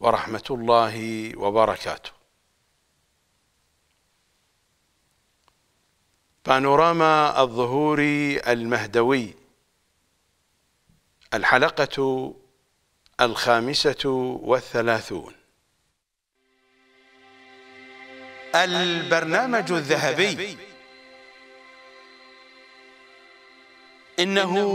ورحمه الله وبركاته بانوراما الظهور المهدوي الحلقه الخامسه والثلاثون البرنامج الذهبي انه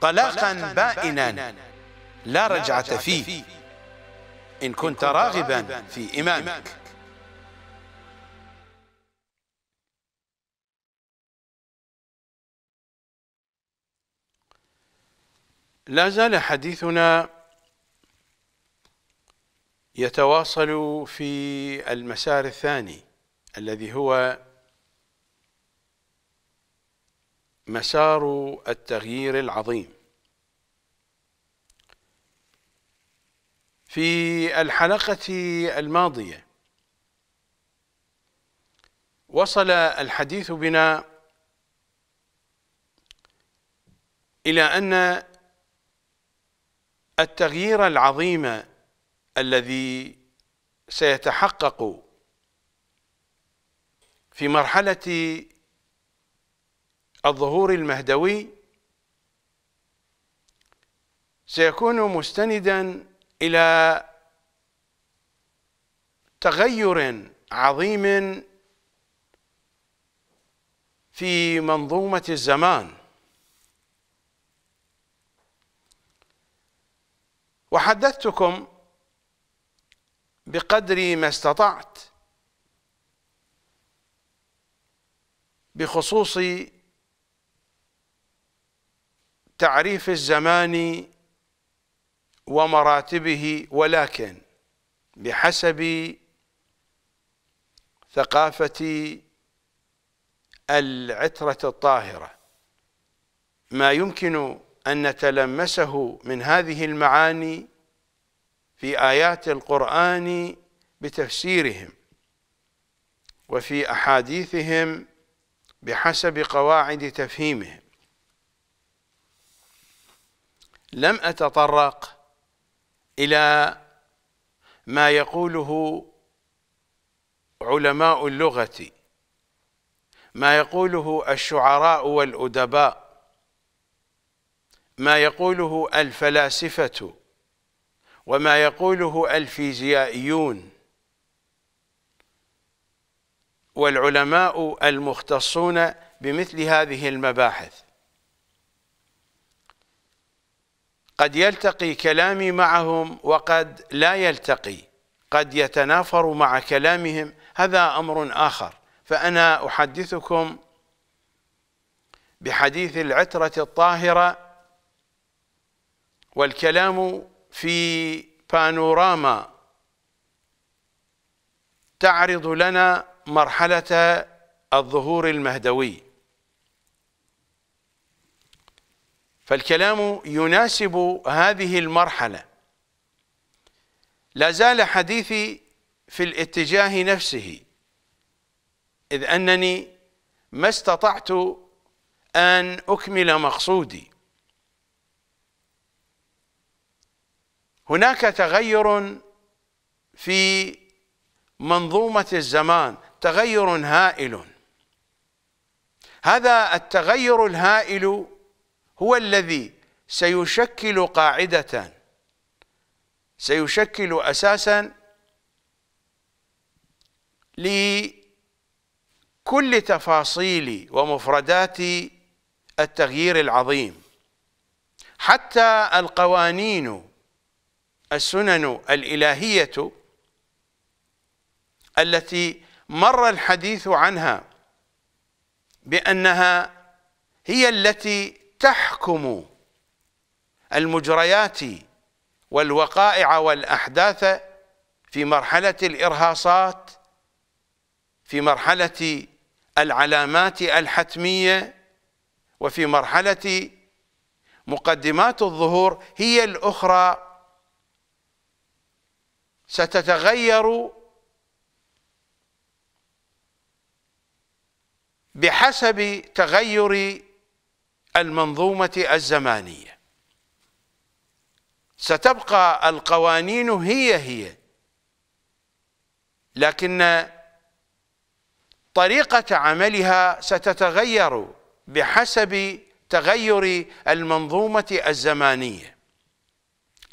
طلاقا بائنا لا رجعة فيه إن كنت راغبا في إمامك لا زال حديثنا يتواصل في المسار الثاني الذي هو مسار التغيير العظيم في الحلقة الماضية وصل الحديث بنا إلى أن التغيير العظيم الذي سيتحقق في مرحلة الظهور المهدوي سيكون مستندا إلى تغير عظيم في منظومة الزمان وحدثتكم بقدر ما استطعت بخصوص تعريف الزمان ومراتبه ولكن بحسب ثقافة العترة الطاهرة ما يمكن أن نتلمسه من هذه المعاني في آيات القرآن بتفسيرهم وفي أحاديثهم بحسب قواعد تفهيمهم لم أتطرق إلى ما يقوله علماء اللغة ما يقوله الشعراء والأدباء ما يقوله الفلاسفة وما يقوله الفيزيائيون والعلماء المختصون بمثل هذه المباحث قد يلتقي كلامي معهم وقد لا يلتقي قد يتنافر مع كلامهم هذا أمر آخر فأنا أحدثكم بحديث العترة الطاهرة والكلام في بانوراما تعرض لنا مرحلة الظهور المهدوي فالكلام يناسب هذه المرحلة لا زال حديثي في الاتجاه نفسه إذ أنني ما استطعت أن أكمل مقصودي هناك تغير في منظومة الزمان تغير هائل هذا التغير الهائل هو الذي سيشكل قاعدة سيشكل أساسا لكل تفاصيل ومفردات التغيير العظيم حتى القوانين السنن الإلهية التي مر الحديث عنها بأنها هي التي تحكم المجريات والوقائع والأحداث في مرحلة الإرهاصات في مرحلة العلامات الحتمية وفي مرحلة مقدمات الظهور هي الأخرى ستتغير بحسب تغير المنظومة الزمانية ستبقى القوانين هي هي لكن طريقة عملها ستتغير بحسب تغير المنظومة الزمانية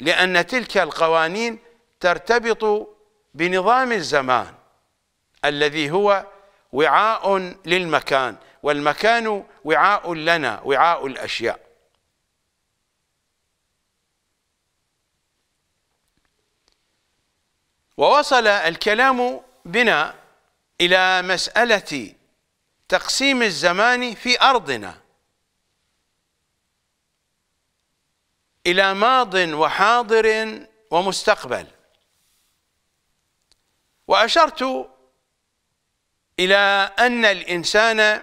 لأن تلك القوانين ترتبط بنظام الزمان الذي هو وعاء للمكان والمكان وعاء لنا وعاء الأشياء ووصل الكلام بنا إلى مسألة تقسيم الزمان في أرضنا إلى ماض وحاضر ومستقبل وأشرت إلى أن الإنسان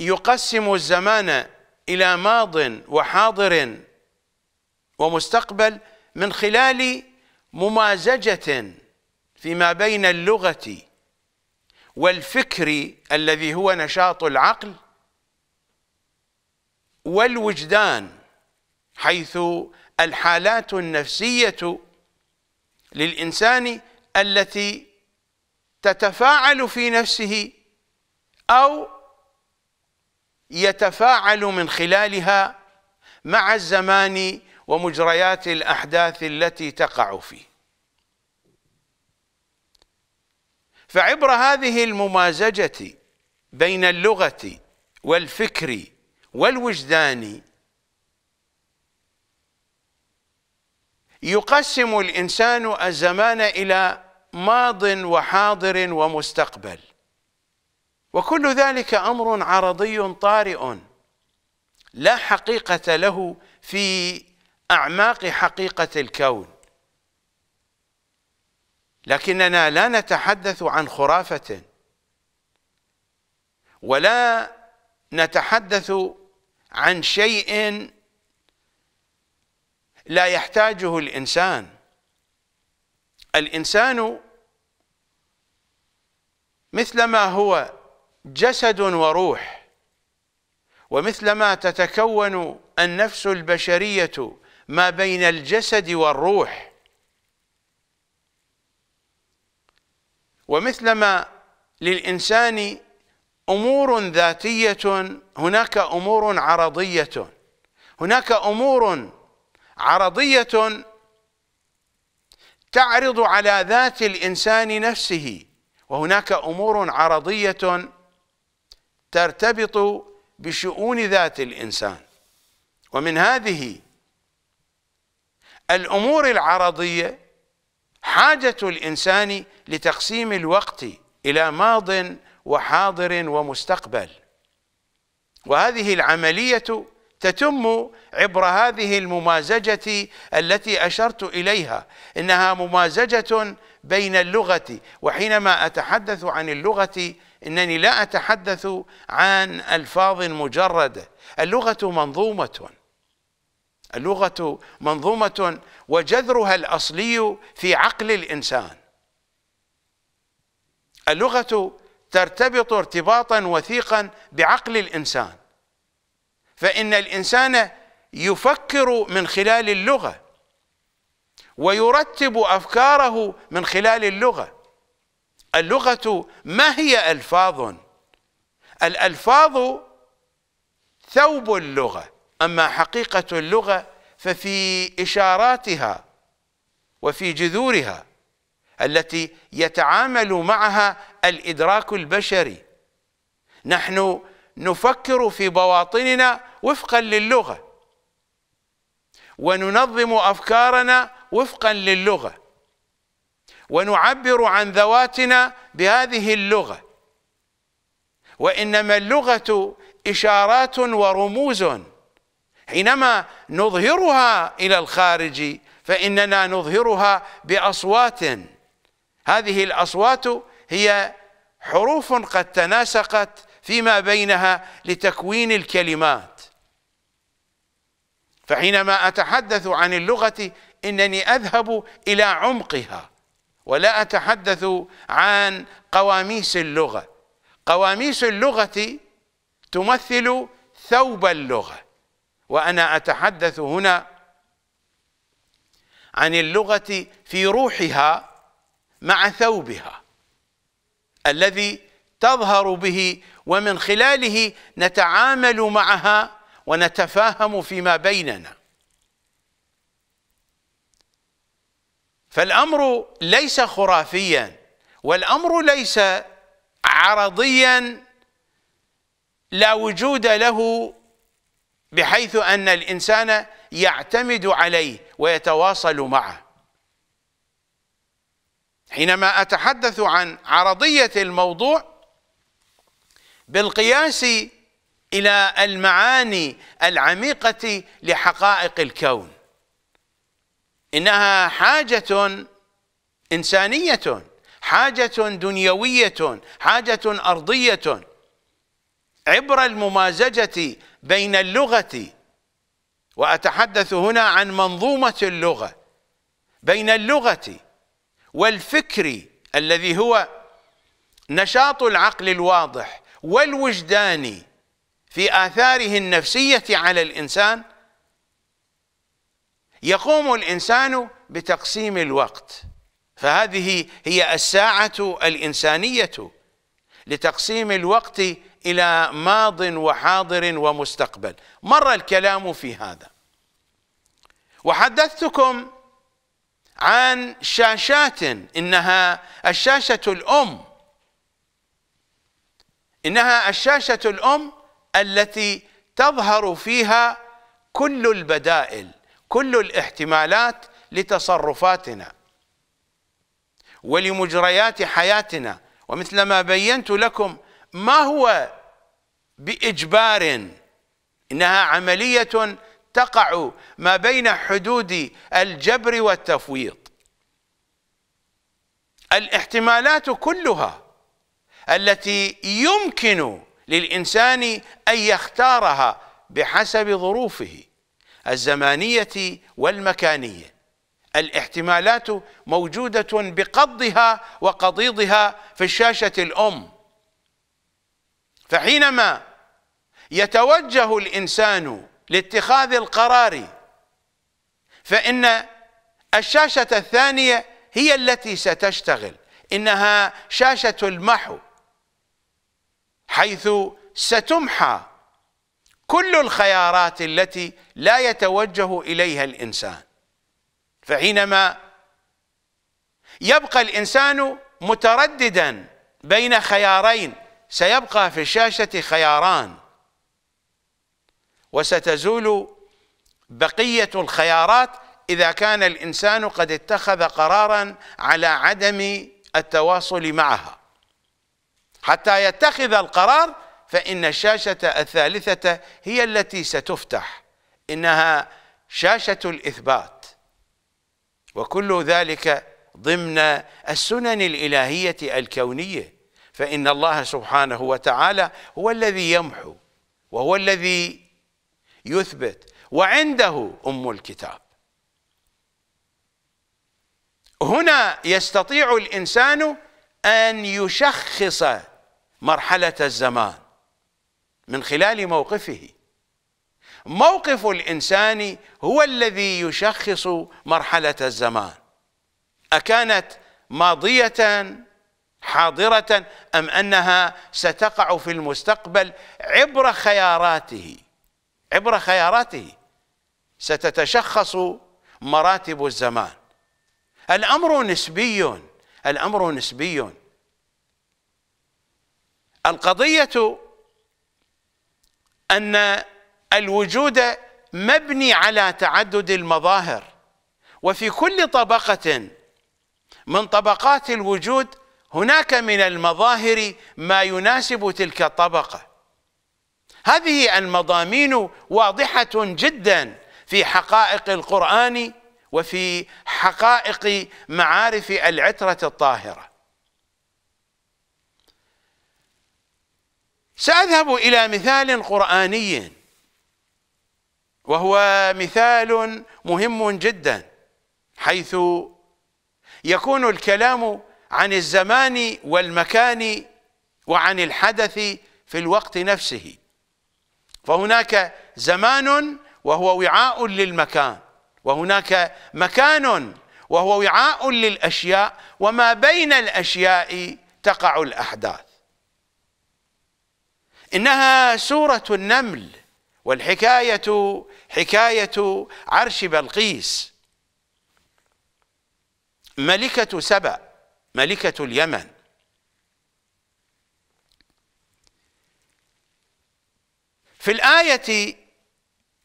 يقسم الزمان إلى ماض وحاضر ومستقبل من خلال ممازجة فيما بين اللغة والفكر الذي هو نشاط العقل والوجدان حيث الحالات النفسية للإنسان التي تتفاعل في نفسه أو يتفاعل من خلالها مع الزمان ومجريات الأحداث التي تقع فيه فعبر هذه الممازجة بين اللغة والفكر والوجدان يقسم الإنسان الزمان إلى ماض وحاضر ومستقبل وكل ذلك امر عرضي طارئ لا حقيقه له في اعماق حقيقه الكون لكننا لا نتحدث عن خرافه ولا نتحدث عن شيء لا يحتاجه الانسان الانسان مثلما هو جسد وروح ومثلما تتكون النفس البشرية ما بين الجسد والروح ومثلما للإنسان أمور ذاتية هناك أمور عرضية هناك أمور عرضية تعرض على ذات الإنسان نفسه وهناك أمور عرضية ترتبط بشؤون ذات الإنسان ومن هذه الأمور العرضية حاجة الإنسان لتقسيم الوقت إلى ماض وحاضر ومستقبل وهذه العملية تتم عبر هذه الممازجة التي أشرت إليها إنها ممازجة بين اللغة وحينما أتحدث عن اللغة انني لا اتحدث عن الفاظ مجرده اللغه منظومه اللغه منظومه وجذرها الاصلي في عقل الانسان اللغه ترتبط ارتباطا وثيقا بعقل الانسان فان الانسان يفكر من خلال اللغه ويرتب افكاره من خلال اللغه اللغة ما هي ألفاظ الألفاظ ثوب اللغة أما حقيقة اللغة ففي إشاراتها وفي جذورها التي يتعامل معها الإدراك البشري نحن نفكر في بواطننا وفقا للغة وننظم أفكارنا وفقا للغة ونعبر عن ذواتنا بهذه اللغة وإنما اللغة إشارات ورموز حينما نظهرها إلى الخارج فإننا نظهرها بأصوات هذه الأصوات هي حروف قد تناسقت فيما بينها لتكوين الكلمات فحينما أتحدث عن اللغة إنني أذهب إلى عمقها ولا أتحدث عن قواميس اللغة قواميس اللغة تمثل ثوب اللغة وأنا أتحدث هنا عن اللغة في روحها مع ثوبها الذي تظهر به ومن خلاله نتعامل معها ونتفاهم فيما بيننا فالامر ليس خرافيا والامر ليس عرضيا لا وجود له بحيث ان الانسان يعتمد عليه ويتواصل معه حينما اتحدث عن عرضيه الموضوع بالقياس الى المعاني العميقه لحقائق الكون إنها حاجة إنسانية حاجة دنيوية حاجة أرضية عبر الممازجة بين اللغة وأتحدث هنا عن منظومة اللغة بين اللغة والفكر الذي هو نشاط العقل الواضح والوجداني في آثاره النفسية على الإنسان يقوم الانسان بتقسيم الوقت فهذه هي الساعه الانسانيه لتقسيم الوقت الى ماض وحاضر ومستقبل مر الكلام في هذا وحدثتكم عن شاشات انها الشاشه الام انها الشاشه الام التي تظهر فيها كل البدائل كل الاحتمالات لتصرفاتنا ولمجريات حياتنا ومثل ما بينت لكم ما هو بإجبار إنها عملية تقع ما بين حدود الجبر والتفويض الاحتمالات كلها التي يمكن للإنسان أن يختارها بحسب ظروفه الزمانية والمكانية الاحتمالات موجودة بقضها وقضيضها في الشاشة الأم فحينما يتوجه الإنسان لاتخاذ القرار فإن الشاشة الثانية هي التي ستشتغل إنها شاشة المحو حيث ستمحى كل الخيارات التي لا يتوجه إليها الإنسان فحينما يبقى الإنسان مترددا بين خيارين سيبقى في الشاشة خياران وستزول بقية الخيارات إذا كان الإنسان قد اتخذ قرارا على عدم التواصل معها حتى يتخذ القرار فإن الشاشة الثالثة هي التي ستفتح إنها شاشة الإثبات وكل ذلك ضمن السنن الإلهية الكونية فإن الله سبحانه وتعالى هو الذي يمحو وهو الذي يثبت وعنده أم الكتاب هنا يستطيع الإنسان أن يشخص مرحلة الزمان من خلال موقفه موقف الإنسان هو الذي يشخص مرحلة الزمان أكانت ماضية حاضرة أم أنها ستقع في المستقبل عبر خياراته عبر خياراته ستتشخص مراتب الزمان الأمر نسبي الأمر نسبي القضية أن الوجود مبني على تعدد المظاهر وفي كل طبقة من طبقات الوجود هناك من المظاهر ما يناسب تلك الطبقة هذه المضامين واضحة جدا في حقائق القرآن وفي حقائق معارف العترة الطاهرة سأذهب إلى مثال قرآني وهو مثال مهم جدا حيث يكون الكلام عن الزمان والمكان وعن الحدث في الوقت نفسه فهناك زمان وهو وعاء للمكان وهناك مكان وهو وعاء للأشياء وما بين الأشياء تقع الأحداث إنها سورة النمل والحكاية حكاية عرش بلقيس ملكة سبأ ملكة اليمن في الآية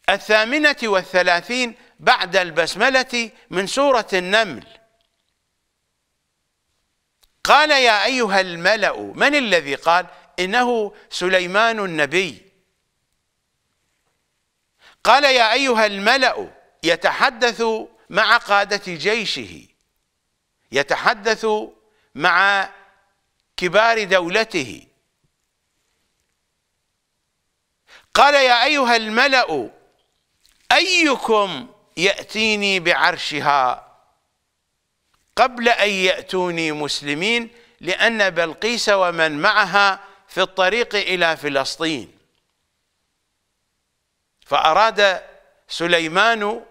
الثامنة والثلاثين بعد البسملة من سورة النمل قال يا أيها الملأ من الذي قال؟ إنه سليمان النبي قال يا أيها الملأ يتحدث مع قادة جيشه يتحدث مع كبار دولته قال يا أيها الملأ أيكم يأتيني بعرشها قبل أن يأتوني مسلمين لأن بلقيس ومن معها في الطريق إلى فلسطين فأراد سليمان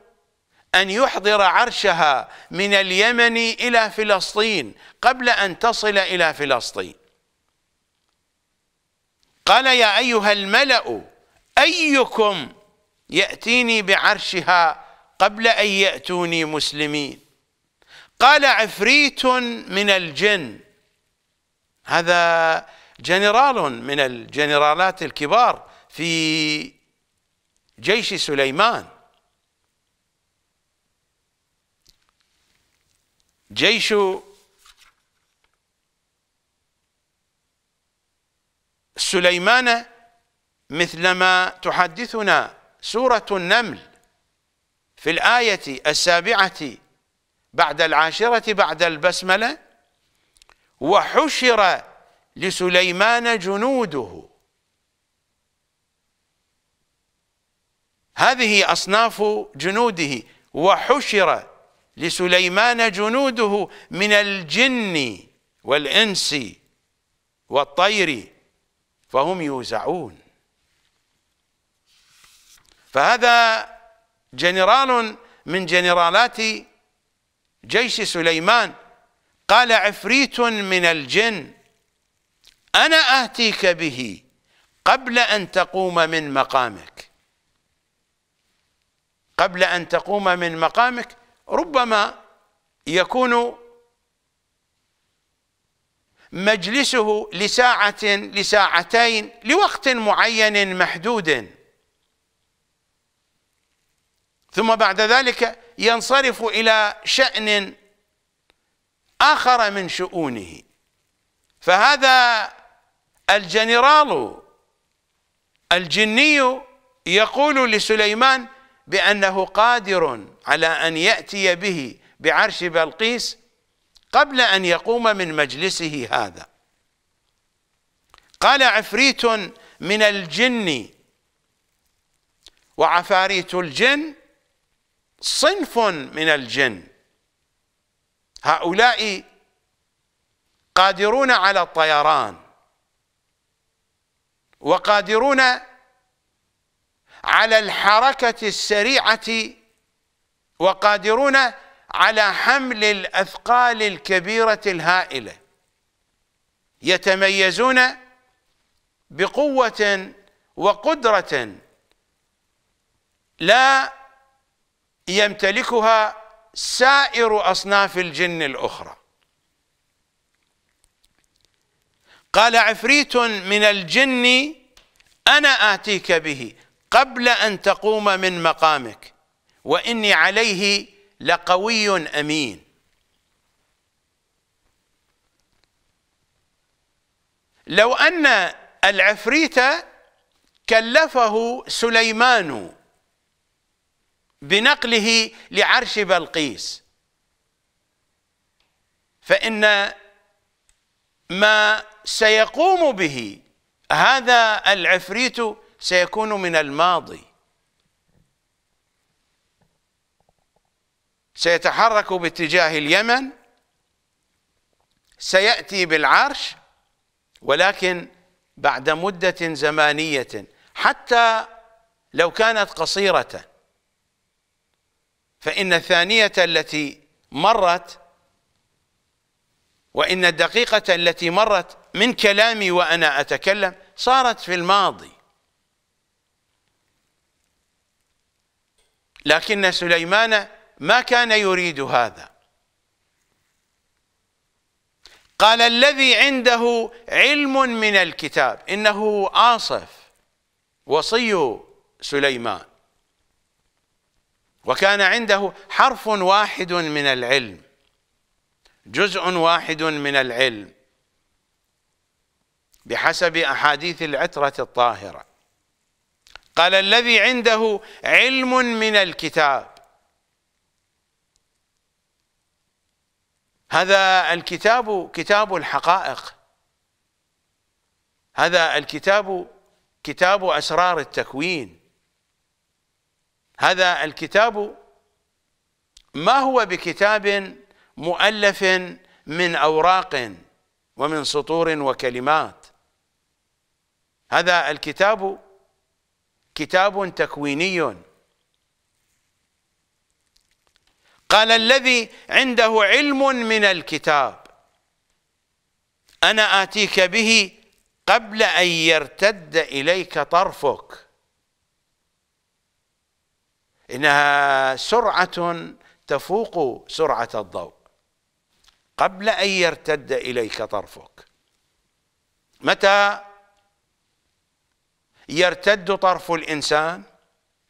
أن يحضر عرشها من اليمن إلى فلسطين قبل أن تصل إلى فلسطين قال يا أيها الملأ أيكم يأتيني بعرشها قبل أن يأتوني مسلمين قال عفريت من الجن هذا جنرال من الجنرالات الكبار في جيش سليمان جيش سليمان مثلما تحدثنا سورة النمل في الآية السابعة بعد العاشرة بعد البسملة وحشر لسليمان جنوده هذه أصناف جنوده وحشر لسليمان جنوده من الجن والإنس والطير فهم يوزعون فهذا جنرال من جنرالات جيش سليمان قال عفريت من الجن أنا آتيك به قبل أن تقوم من مقامك قبل أن تقوم من مقامك ربما يكون مجلسه لساعة لساعتين لوقت معين محدود ثم بعد ذلك ينصرف إلى شأن آخر من شؤونه فهذا الجنرال الجني يقول لسليمان بأنه قادر على أن يأتي به بعرش بلقيس قبل أن يقوم من مجلسه هذا قال عفريت من الجن وعفاريت الجن صنف من الجن هؤلاء قادرون على الطيران وقادرون على الحركة السريعة وقادرون على حمل الأثقال الكبيرة الهائلة يتميزون بقوة وقدرة لا يمتلكها سائر أصناف الجن الأخرى قال عفريت من الجن أنا آتيك به قبل أن تقوم من مقامك وإني عليه لقوي أمين لو أن العفريت كلفه سليمان بنقله لعرش بلقيس فإن ما سيقوم به هذا العفريت سيكون من الماضي سيتحرك باتجاه اليمن سيأتي بالعرش ولكن بعد مدة زمانية حتى لو كانت قصيرة فإن الثانية التي مرت وإن الدقيقة التي مرت من كلامي وأنا أتكلم صارت في الماضي لكن سليمان ما كان يريد هذا قال الذي عنده علم من الكتاب إنه آصف وصي سليمان وكان عنده حرف واحد من العلم جزء واحد من العلم بحسب أحاديث العترة الطاهرة قال الذي عنده علم من الكتاب هذا الكتاب كتاب الحقائق هذا الكتاب كتاب أسرار التكوين هذا الكتاب ما هو بكتاب مؤلف من أوراق ومن سطور وكلمات هذا الكتاب كتاب تكويني قال الذي عنده علم من الكتاب أنا آتيك به قبل أن يرتد إليك طرفك إنها سرعة تفوق سرعة الضوء قبل أن يرتد إليك طرفك متى يرتد طرف الإنسان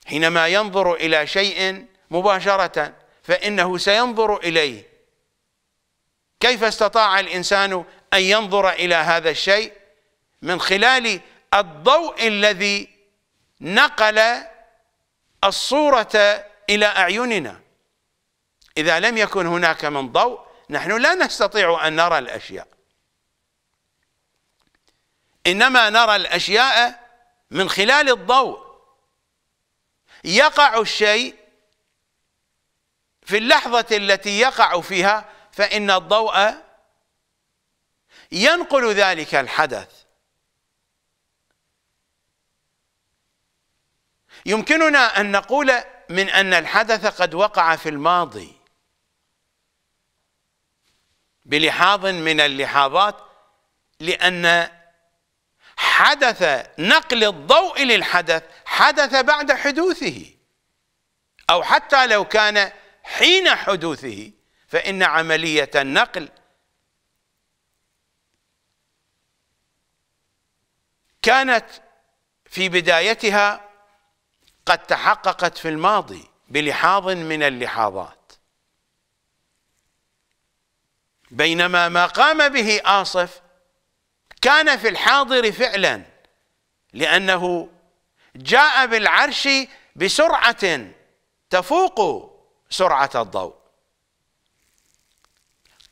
حينما ينظر إلى شيء مباشرة فإنه سينظر إليه كيف استطاع الإنسان أن ينظر إلى هذا الشيء من خلال الضوء الذي نقل الصورة إلى أعيننا إذا لم يكن هناك من ضوء نحن لا نستطيع أن نرى الأشياء إنما نرى الأشياء من خلال الضوء يقع الشيء في اللحظة التي يقع فيها فإن الضوء ينقل ذلك الحدث يمكننا أن نقول من أن الحدث قد وقع في الماضي بلحاظ من اللحاظات لأن حدث نقل الضوء للحدث حدث بعد حدوثه أو حتى لو كان حين حدوثه فإن عملية النقل كانت في بدايتها قد تحققت في الماضي بلحاظ من اللحاظات بينما ما قام به آصف كان في الحاضر فعلا لأنه جاء بالعرش بسرعة تفوق سرعة الضوء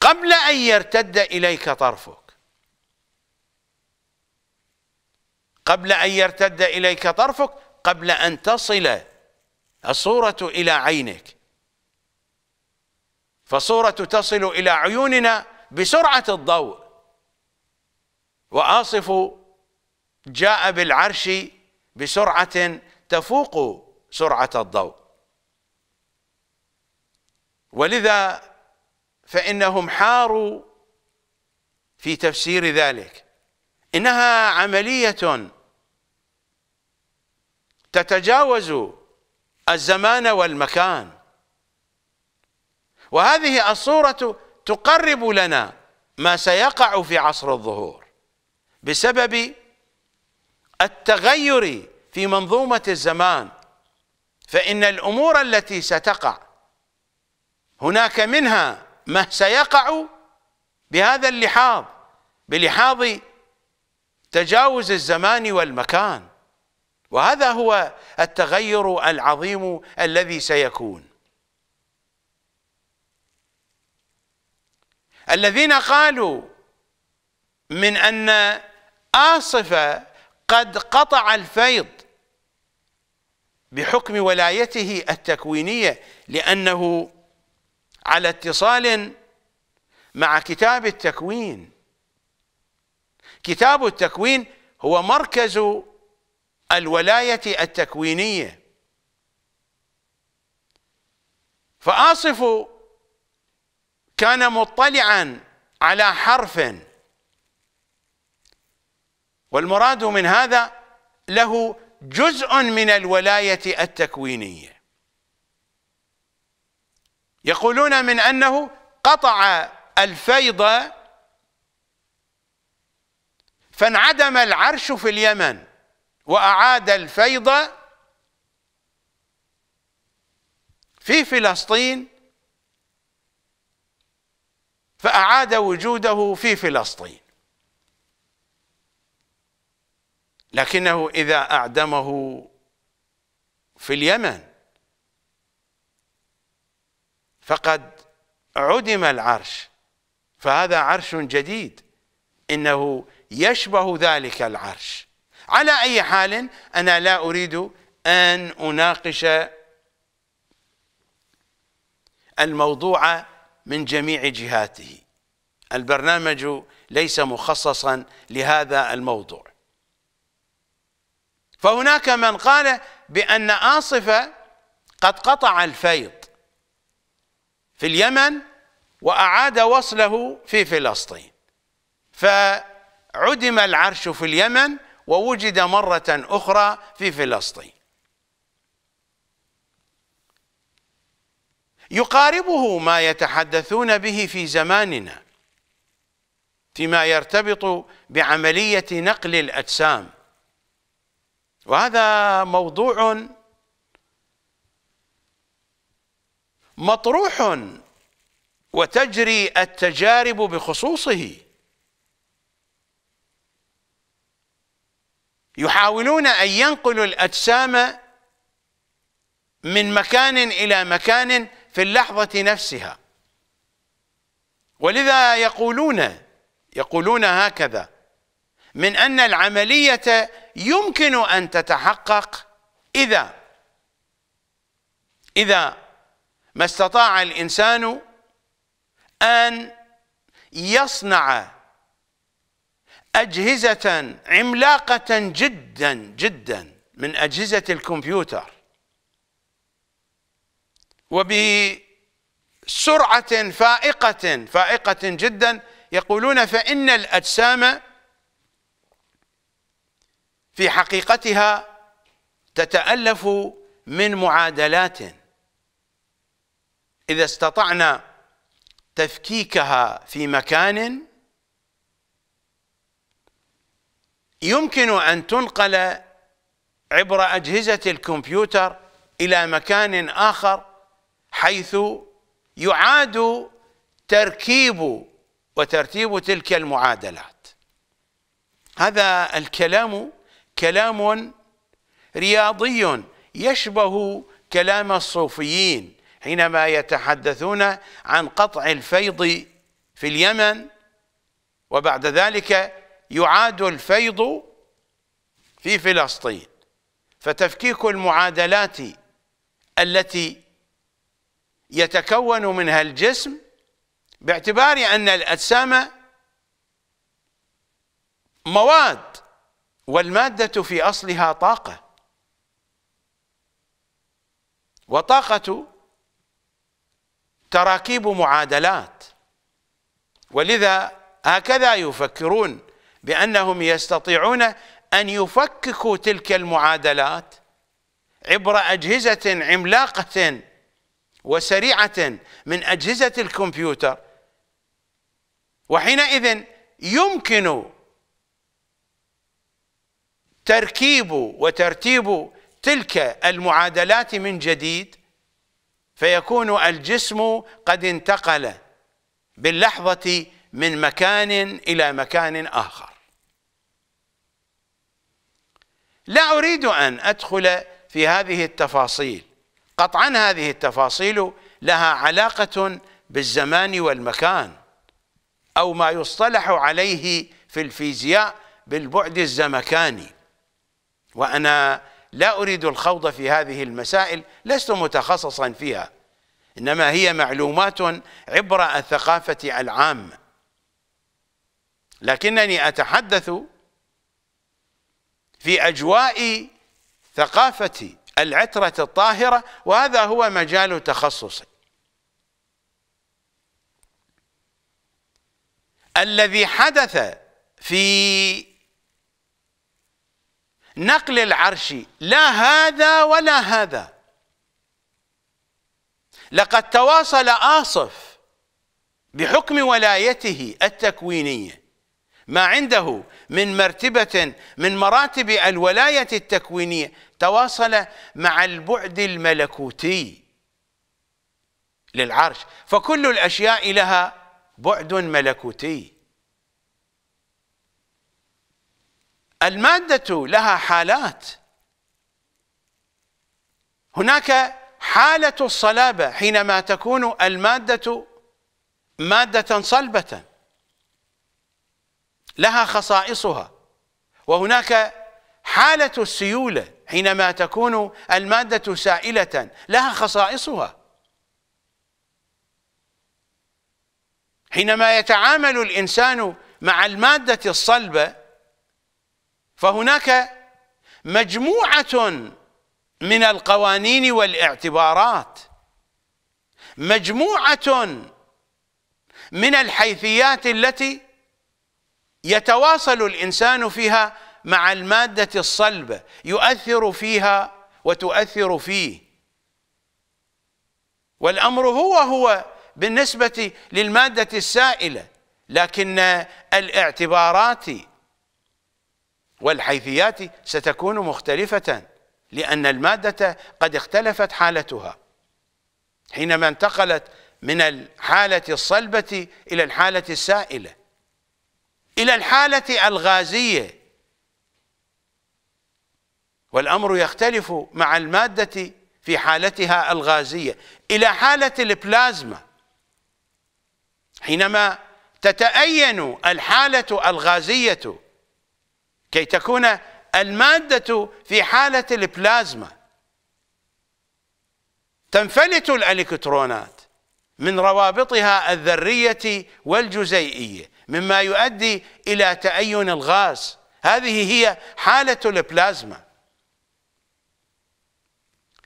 قبل أن يرتد إليك طرفك قبل أن يرتد إليك طرفك قبل أن تصل الصورة إلى عينك فصورة تصل إلى عيوننا بسرعة الضوء وآصف جاء بالعرش بسرعة تفوق سرعة الضوء ولذا فإنهم حاروا في تفسير ذلك إنها عملية تتجاوز الزمان والمكان وهذه الصورة تقرب لنا ما سيقع في عصر الظهور بسبب التغير في منظومة الزمان فإن الأمور التي ستقع هناك منها ما سيقع بهذا اللحاظ بلحاظ تجاوز الزمان والمكان وهذا هو التغير العظيم الذي سيكون الذين قالوا من أن آصف قد قطع الفيض بحكم ولايته التكوينية لأنه على اتصال مع كتاب التكوين كتاب التكوين هو مركز الولاية التكوينية فآصف كان مطلعا على حرف والمراد من هذا له جزء من الولاية التكوينية يقولون من أنه قطع الفيض فانعدم العرش في اليمن وأعاد الفيض في فلسطين فأعاد وجوده في فلسطين لكنه إذا أعدمه في اليمن فقد عدم العرش فهذا عرش جديد إنه يشبه ذلك العرش على أي حال أنا لا أريد أن أناقش الموضوع من جميع جهاته البرنامج ليس مخصصا لهذا الموضوع فهناك من قال بأن آصفة قد قطع الفيض في اليمن وأعاد وصله في فلسطين فعدم العرش في اليمن ووجد مرة أخرى في فلسطين يقاربه ما يتحدثون به في زماننا فيما يرتبط بعملية نقل الأجسام وهذا موضوع مطروح وتجري التجارب بخصوصه يحاولون أن ينقلوا الأجسام من مكان إلى مكان في اللحظة نفسها ولذا يقولون يقولون هكذا من أن العملية يمكن أن تتحقق إذا إذا ما استطاع الإنسان أن يصنع أجهزة عملاقة جدا جدا من أجهزة الكمبيوتر وبسرعة فائقة فائقة جدا يقولون فإن الأجسام في حقيقتها تتألف من معادلات إذا استطعنا تفكيكها في مكان يمكن أن تنقل عبر أجهزة الكمبيوتر إلى مكان آخر حيث يعاد تركيب وترتيب تلك المعادلات هذا الكلام كلام رياضي يشبه كلام الصوفيين حينما يتحدثون عن قطع الفيض في اليمن وبعد ذلك يعاد الفيض في فلسطين فتفكيك المعادلات التي يتكون منها الجسم باعتبار أن الأجسام مواد والمادة في أصلها طاقة وطاقة تراكيب معادلات ولذا هكذا يفكرون بأنهم يستطيعون أن يفككوا تلك المعادلات عبر أجهزة عملاقة وسريعة من أجهزة الكمبيوتر وحينئذ يمكن تركيب وترتيب تلك المعادلات من جديد فيكون الجسم قد انتقل باللحظة من مكان إلى مكان آخر لا أريد أن أدخل في هذه التفاصيل قطعا هذه التفاصيل لها علاقة بالزمان والمكان أو ما يصطلح عليه في الفيزياء بالبعد الزمكاني وأنا لا أريد الخوض في هذه المسائل لست متخصصا فيها إنما هي معلومات عبر الثقافة العامة لكنني أتحدث في أجواء ثقافة العترة الطاهرة وهذا هو مجال تخصصي الذي حدث في نقل العرش لا هذا ولا هذا لقد تواصل آصف بحكم ولايته التكوينيه ما عنده من مرتبة من مراتب الولاية التكوينية تواصل مع البعد الملكوتي للعرش فكل الأشياء لها بعد ملكوتي المادة لها حالات هناك حالة الصلابة حينما تكون المادة مادة صلبة لها خصائصها وهناك حالة السيولة حينما تكون المادة سائلة لها خصائصها حينما يتعامل الإنسان مع المادة الصلبة فهناك مجموعة من القوانين والاعتبارات مجموعة من الحيثيات التي يتواصل الانسان فيها مع الماده الصلبه يؤثر فيها وتؤثر فيه والامر هو هو بالنسبه للماده السائله لكن الاعتبارات والحيثيات ستكون مختلفه لان الماده قد اختلفت حالتها حينما انتقلت من الحاله الصلبه الى الحاله السائله إلى الحالة الغازية والأمر يختلف مع المادة في حالتها الغازية إلى حالة البلازما حينما تتأين الحالة الغازية كي تكون المادة في حالة البلازما تنفلت الإلكترونات من روابطها الذرية والجزيئية مما يؤدي إلى تأين الغاز هذه هي حالة البلازما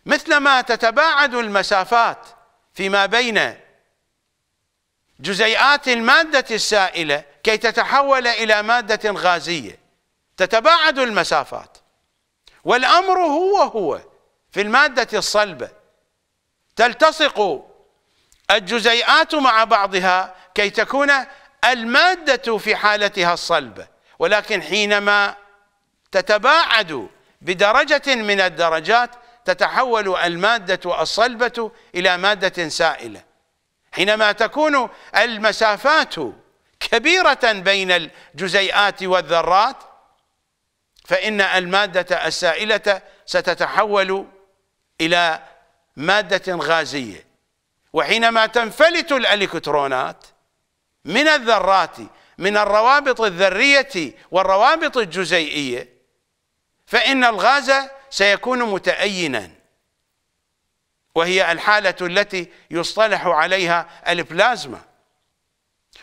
مثلما تتباعد المسافات فيما بين جزيئات المادة السائلة كي تتحول إلى مادة غازية تتباعد المسافات والأمر هو هو في المادة الصلبة تلتصق الجزيئات مع بعضها كي تكون المادة في حالتها الصلبة ولكن حينما تتباعد بدرجة من الدرجات تتحول المادة الصلبة إلى مادة سائلة حينما تكون المسافات كبيرة بين الجزيئات والذرات فإن المادة السائلة ستتحول إلى مادة غازية وحينما تنفلت الإلكترونات من الذرات من الروابط الذرية والروابط الجزيئية فإن الغاز سيكون متأينا وهي الحالة التي يصطلح عليها البلازما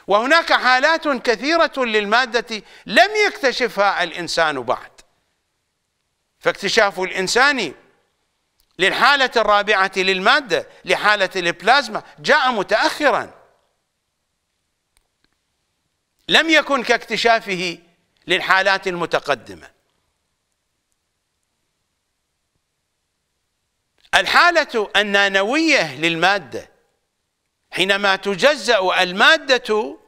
وهناك حالات كثيرة للمادة لم يكتشفها الإنسان بعد فاكتشاف الإنسان للحالة الرابعة للمادة لحالة البلازما جاء متأخراً لم يكن كاكتشافه للحالات المتقدمة الحالة النانوية للمادة حينما تجزأ المادة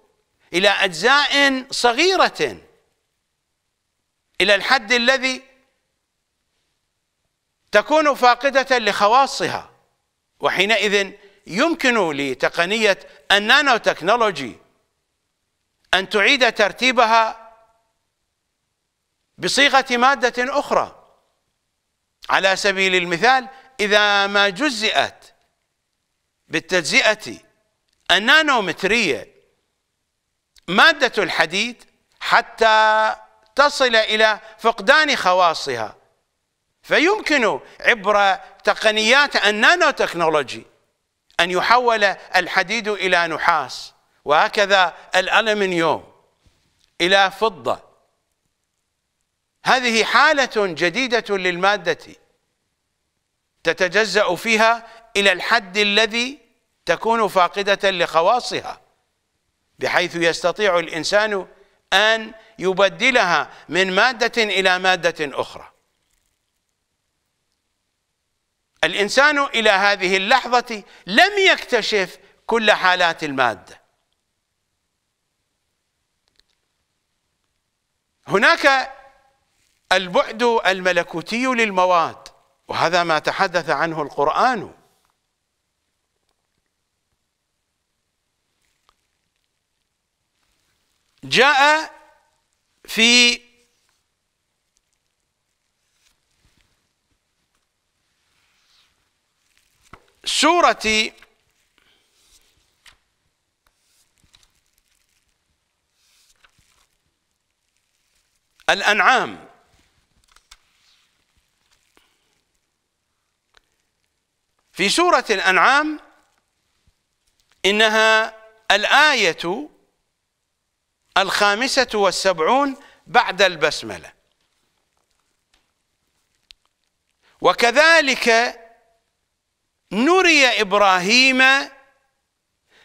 إلى أجزاء صغيرة إلى الحد الذي تكون فاقدة لخواصها وحينئذ يمكن لتقنية النانو تكنولوجي أن تعيد ترتيبها بصيغة مادة أخرى على سبيل المثال إذا ما جزئت بالتجزئة النانومترية مادة الحديد حتى تصل إلى فقدان خواصها فيمكن عبر تقنيات النانو تكنولوجي أن يحول الحديد إلى نحاس وهكذا الألمنيوم إلى فضة هذه حالة جديدة للمادة تتجزأ فيها إلى الحد الذي تكون فاقدة لخواصها بحيث يستطيع الإنسان أن يبدلها من مادة إلى مادة أخرى الإنسان إلى هذه اللحظة لم يكتشف كل حالات المادة هناك البعد الملكوتي للمواد وهذا ما تحدث عنه القرآن جاء في سورة الأنعام في سورة الأنعام إنها الآية الخامسة والسبعون بعد البسملة وكذلك نري إبراهيم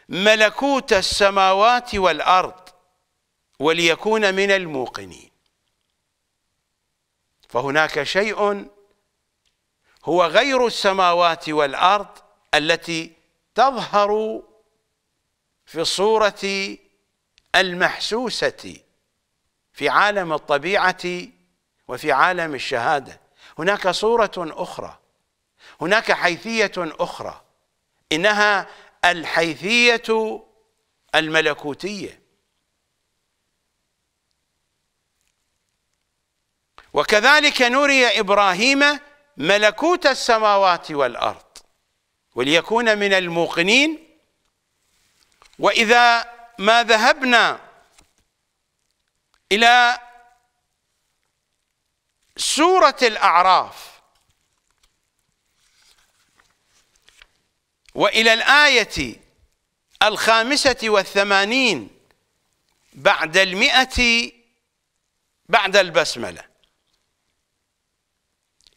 ملكوت السماوات والأرض وليكون من الموقنين فهناك شيء هو غير السماوات والأرض التي تظهر في الصورة المحسوسة في عالم الطبيعة وفي عالم الشهادة هناك صورة أخرى هناك حيثية أخرى إنها الحيثية الملكوتية وكذلك نري إبراهيم ملكوت السماوات والأرض وليكون من الموقنين وإذا ما ذهبنا إلى سورة الأعراف وإلى الآية الخامسة والثمانين بعد المئة بعد البسملة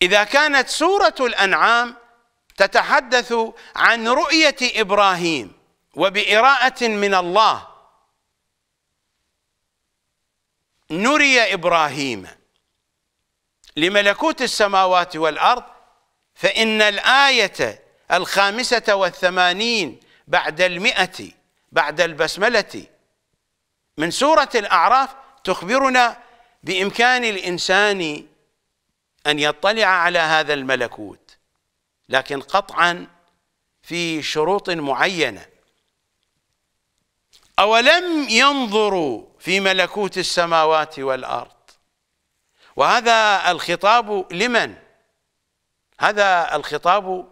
إذا كانت سورة الأنعام تتحدث عن رؤية إبراهيم وبإراءة من الله نري إبراهيم لملكوت السماوات والأرض فإن الآية الخامسة والثمانين بعد المئة بعد البسملة من سورة الأعراف تخبرنا بإمكان الإنسان أن يطلع على هذا الملكوت لكن قطعا في شروط معينة أولم ينظروا في ملكوت السماوات والأرض وهذا الخطاب لمن؟ هذا الخطاب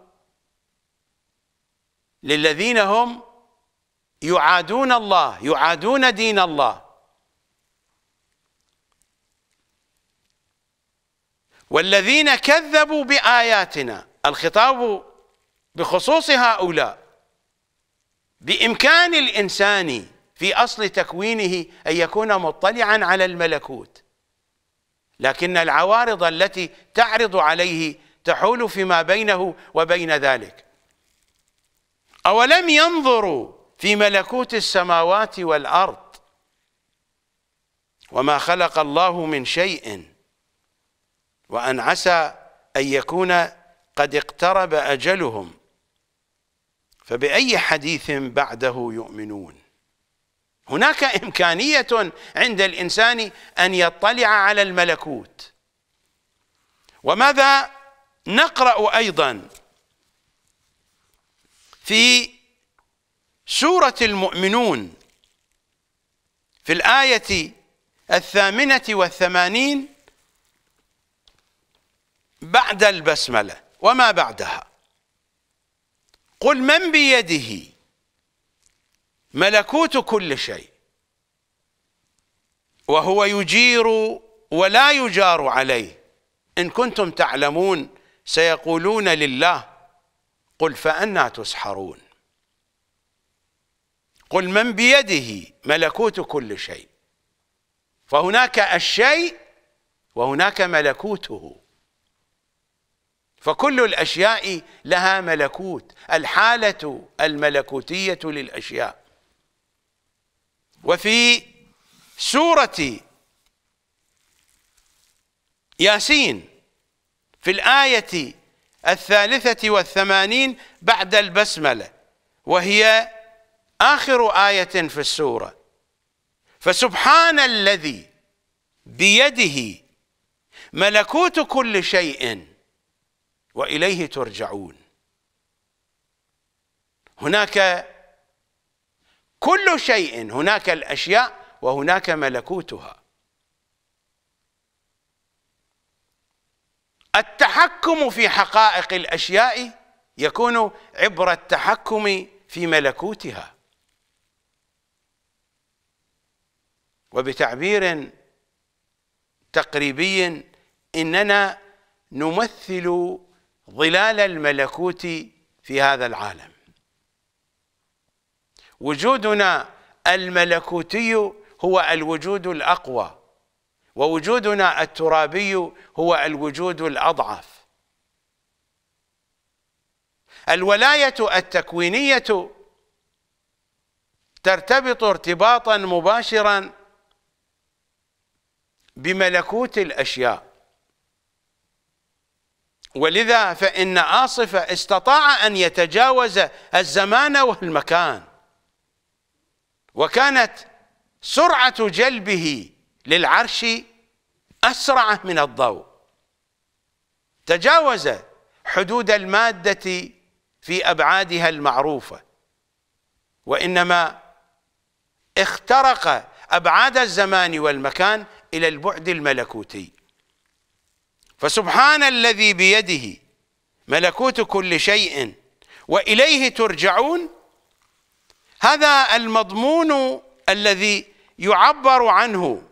للذين هم يعادون الله يعادون دين الله والذين كذبوا بآياتنا الخطاب بخصوص هؤلاء بإمكان الإنسان في أصل تكوينه أن يكون مطلعا على الملكوت لكن العوارض التي تعرض عليه تحول فيما بينه وبين ذلك أولم ينظروا في ملكوت السماوات والأرض وما خلق الله من شيء وأن عسى أن يكون قد اقترب أجلهم فبأي حديث بعده يؤمنون هناك إمكانية عند الإنسان أن يطلع على الملكوت وماذا نقرأ أيضا في سورة المؤمنون في الآية الثامنة والثمانين بعد البسملة وما بعدها قل من بيده ملكوت كل شيء وهو يجير ولا يجار عليه إن كنتم تعلمون سيقولون لله قل فأنا تسحرون قل من بيده ملكوت كل شيء فهناك الشيء وهناك ملكوته فكل الأشياء لها ملكوت الحالة الملكوتية للأشياء وفي سورة ياسين في الآية الثالثة والثمانين بعد البسملة وهي آخر آية في السورة فسبحان الذي بيده ملكوت كل شيء واليه ترجعون هناك كل شيء هناك الاشياء وهناك ملكوتها التحكم في حقائق الاشياء يكون عبر التحكم في ملكوتها وبتعبير تقريبي اننا نمثل ظلال الملكوت في هذا العالم وجودنا الملكوتي هو الوجود الأقوى ووجودنا الترابي هو الوجود الأضعف الولاية التكوينية ترتبط ارتباطا مباشرا بملكوت الأشياء ولذا فإن عاصفة استطاع أن يتجاوز الزمان والمكان وكانت سرعة جلبه للعرش أسرع من الضوء تجاوز حدود المادة في أبعادها المعروفة وإنما اخترق أبعاد الزمان والمكان إلى البعد الملكوتي فسبحان الذي بيده ملكوت كل شيء واليه ترجعون هذا المضمون الذي يعبر عنه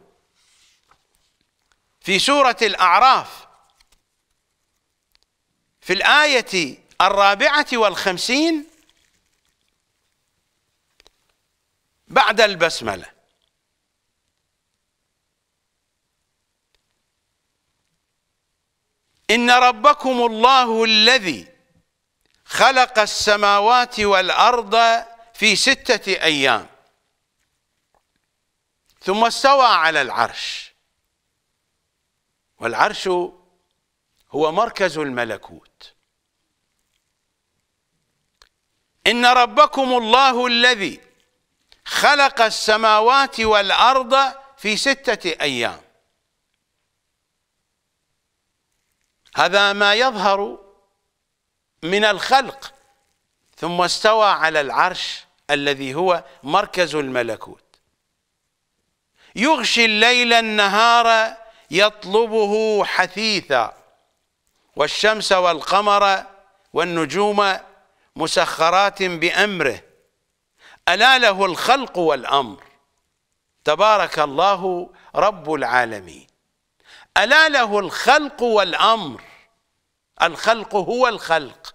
في سوره الاعراف في الايه الرابعه والخمسين بعد البسمله إن ربكم الله الذي خلق السماوات والأرض في ستة أيام ثم استوى على العرش والعرش هو مركز الملكوت إن ربكم الله الذي خلق السماوات والأرض في ستة أيام هذا ما يظهر من الخلق ثم استوى على العرش الذي هو مركز الملكوت يغشي الليل النهار يطلبه حثيثا والشمس والقمر والنجوم مسخرات بأمره ألا له الخلق والأمر تبارك الله رب العالمين ألا له الخلق والأمر الخلق هو الخلق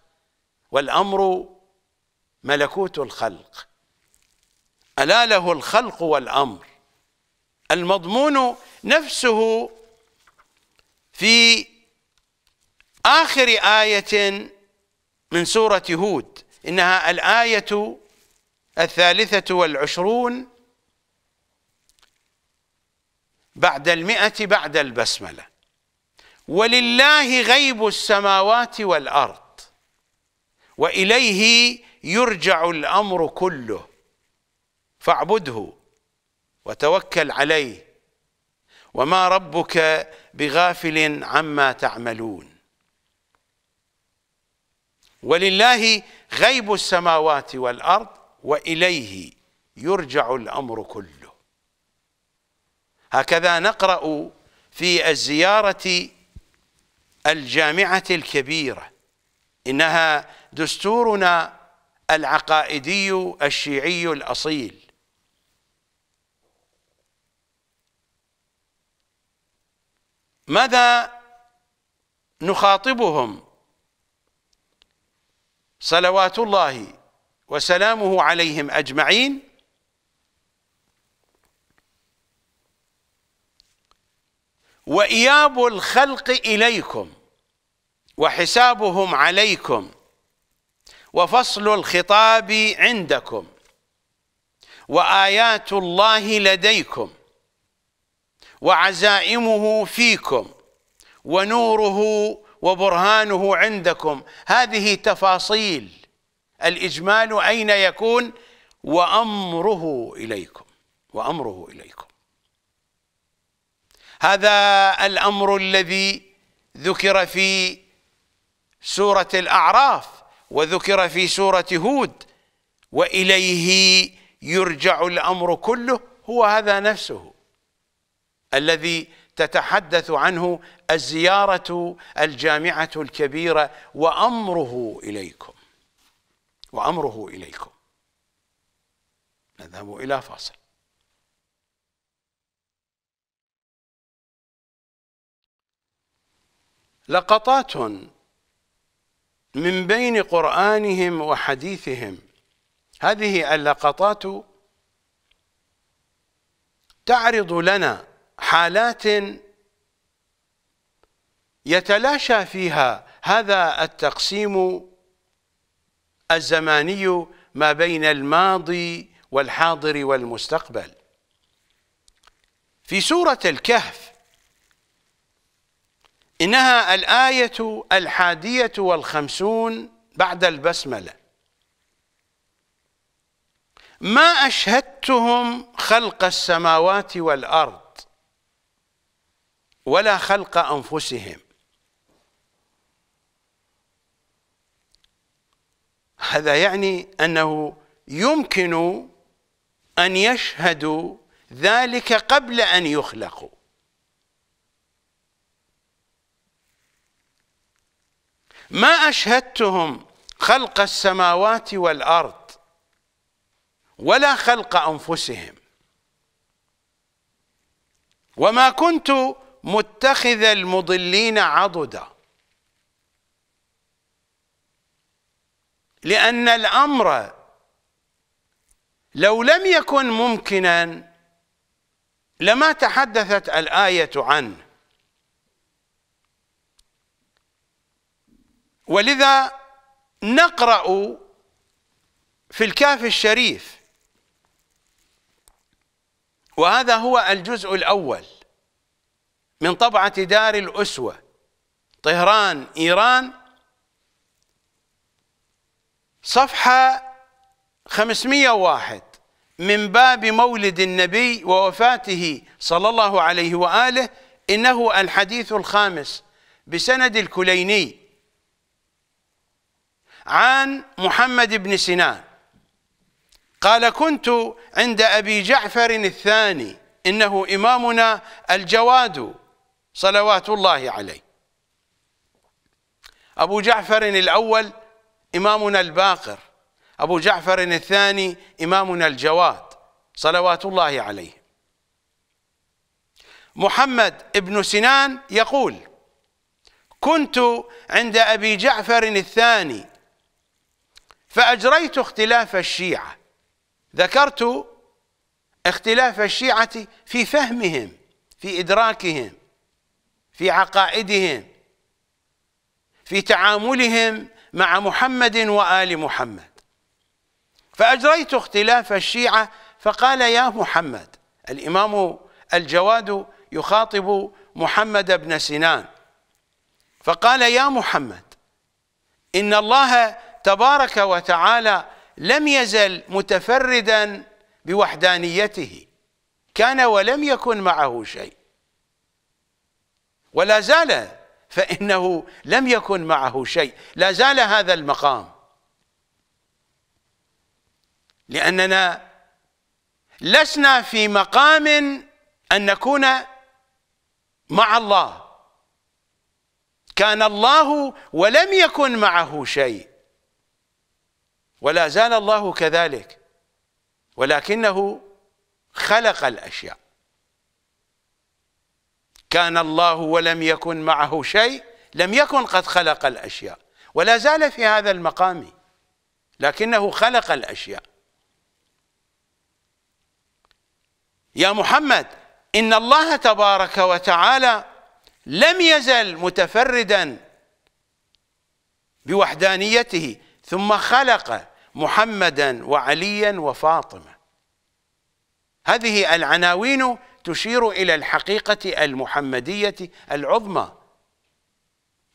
والأمر ملكوت الخلق ألا له الخلق والأمر المضمون نفسه في آخر آية من سورة هود إنها الآية الثالثة والعشرون بعد المئة بعد البسملة ولله غيب السماوات والأرض وإليه يرجع الأمر كله فاعبده وتوكل عليه وما ربك بغافل عما تعملون ولله غيب السماوات والأرض وإليه يرجع الأمر كله هكذا نقرأ في الزيارة الجامعة الكبيرة إنها دستورنا العقائدي الشيعي الأصيل ماذا نخاطبهم صلوات الله وسلامه عليهم أجمعين وإياب الخلق إليكم وحسابهم عليكم وفصل الخطاب عندكم وآيات الله لديكم وعزائمه فيكم ونوره وبرهانه عندكم هذه تفاصيل الإجمال أين يكون وأمره إليكم وأمره إليكم هذا الأمر الذي ذكر في سورة الأعراف وذكر في سورة هود وإليه يرجع الأمر كله هو هذا نفسه الذي تتحدث عنه الزيارة الجامعة الكبيرة وأمره إليكم وأمره إليكم نذهب إلى فاصل لقطات من بين قرآنهم وحديثهم هذه اللقطات تعرض لنا حالات يتلاشى فيها هذا التقسيم الزماني ما بين الماضي والحاضر والمستقبل في سورة الكهف إنها الآية الحادية والخمسون بعد البسملة ما أشهدتهم خلق السماوات والأرض ولا خلق أنفسهم هذا يعني أنه يمكن أن يشهدوا ذلك قبل أن يخلقوا ما أشهدتهم خلق السماوات والأرض ولا خلق أنفسهم وما كنت متخذ المضلين عضدا لأن الأمر لو لم يكن ممكنا لما تحدثت الآية عنه ولذا نقرأ في الكاف الشريف وهذا هو الجزء الأول من طبعة دار الأسوة طهران إيران صفحة 501 من باب مولد النبي ووفاته صلى الله عليه وآله إنه الحديث الخامس بسند الكليني عن محمد بن سنان قال كنت عند أبي جعفر الثاني إنه إمامنا الجواد صلوات الله عليه أبو جعفر الأول إمامنا الباقر أبو جعفر الثاني إمامنا الجواد صلوات الله عليه محمد ابن سنان يقول كنت عند أبي جعفر الثاني فأجريت اختلاف الشيعة ذكرت اختلاف الشيعة في فهمهم في إدراكهم في عقائدهم في تعاملهم مع محمد وآل محمد فأجريت اختلاف الشيعة فقال يا محمد الإمام الجواد يخاطب محمد بن سنان فقال يا محمد إن الله تبارك وتعالى لم يزل متفردا بوحدانيته كان ولم يكن معه شيء ولا زال فإنه لم يكن معه شيء لا زال هذا المقام لأننا لسنا في مقام أن نكون مع الله كان الله ولم يكن معه شيء ولا زال الله كذلك ولكنه خلق الأشياء كان الله ولم يكن معه شيء لم يكن قد خلق الأشياء ولا زال في هذا المقام لكنه خلق الأشياء يا محمد إن الله تبارك وتعالى لم يزل متفردا بوحدانيته ثم خلق محمدا وعليا وفاطمه هذه العناوين تشير الى الحقيقه المحمديه العظمى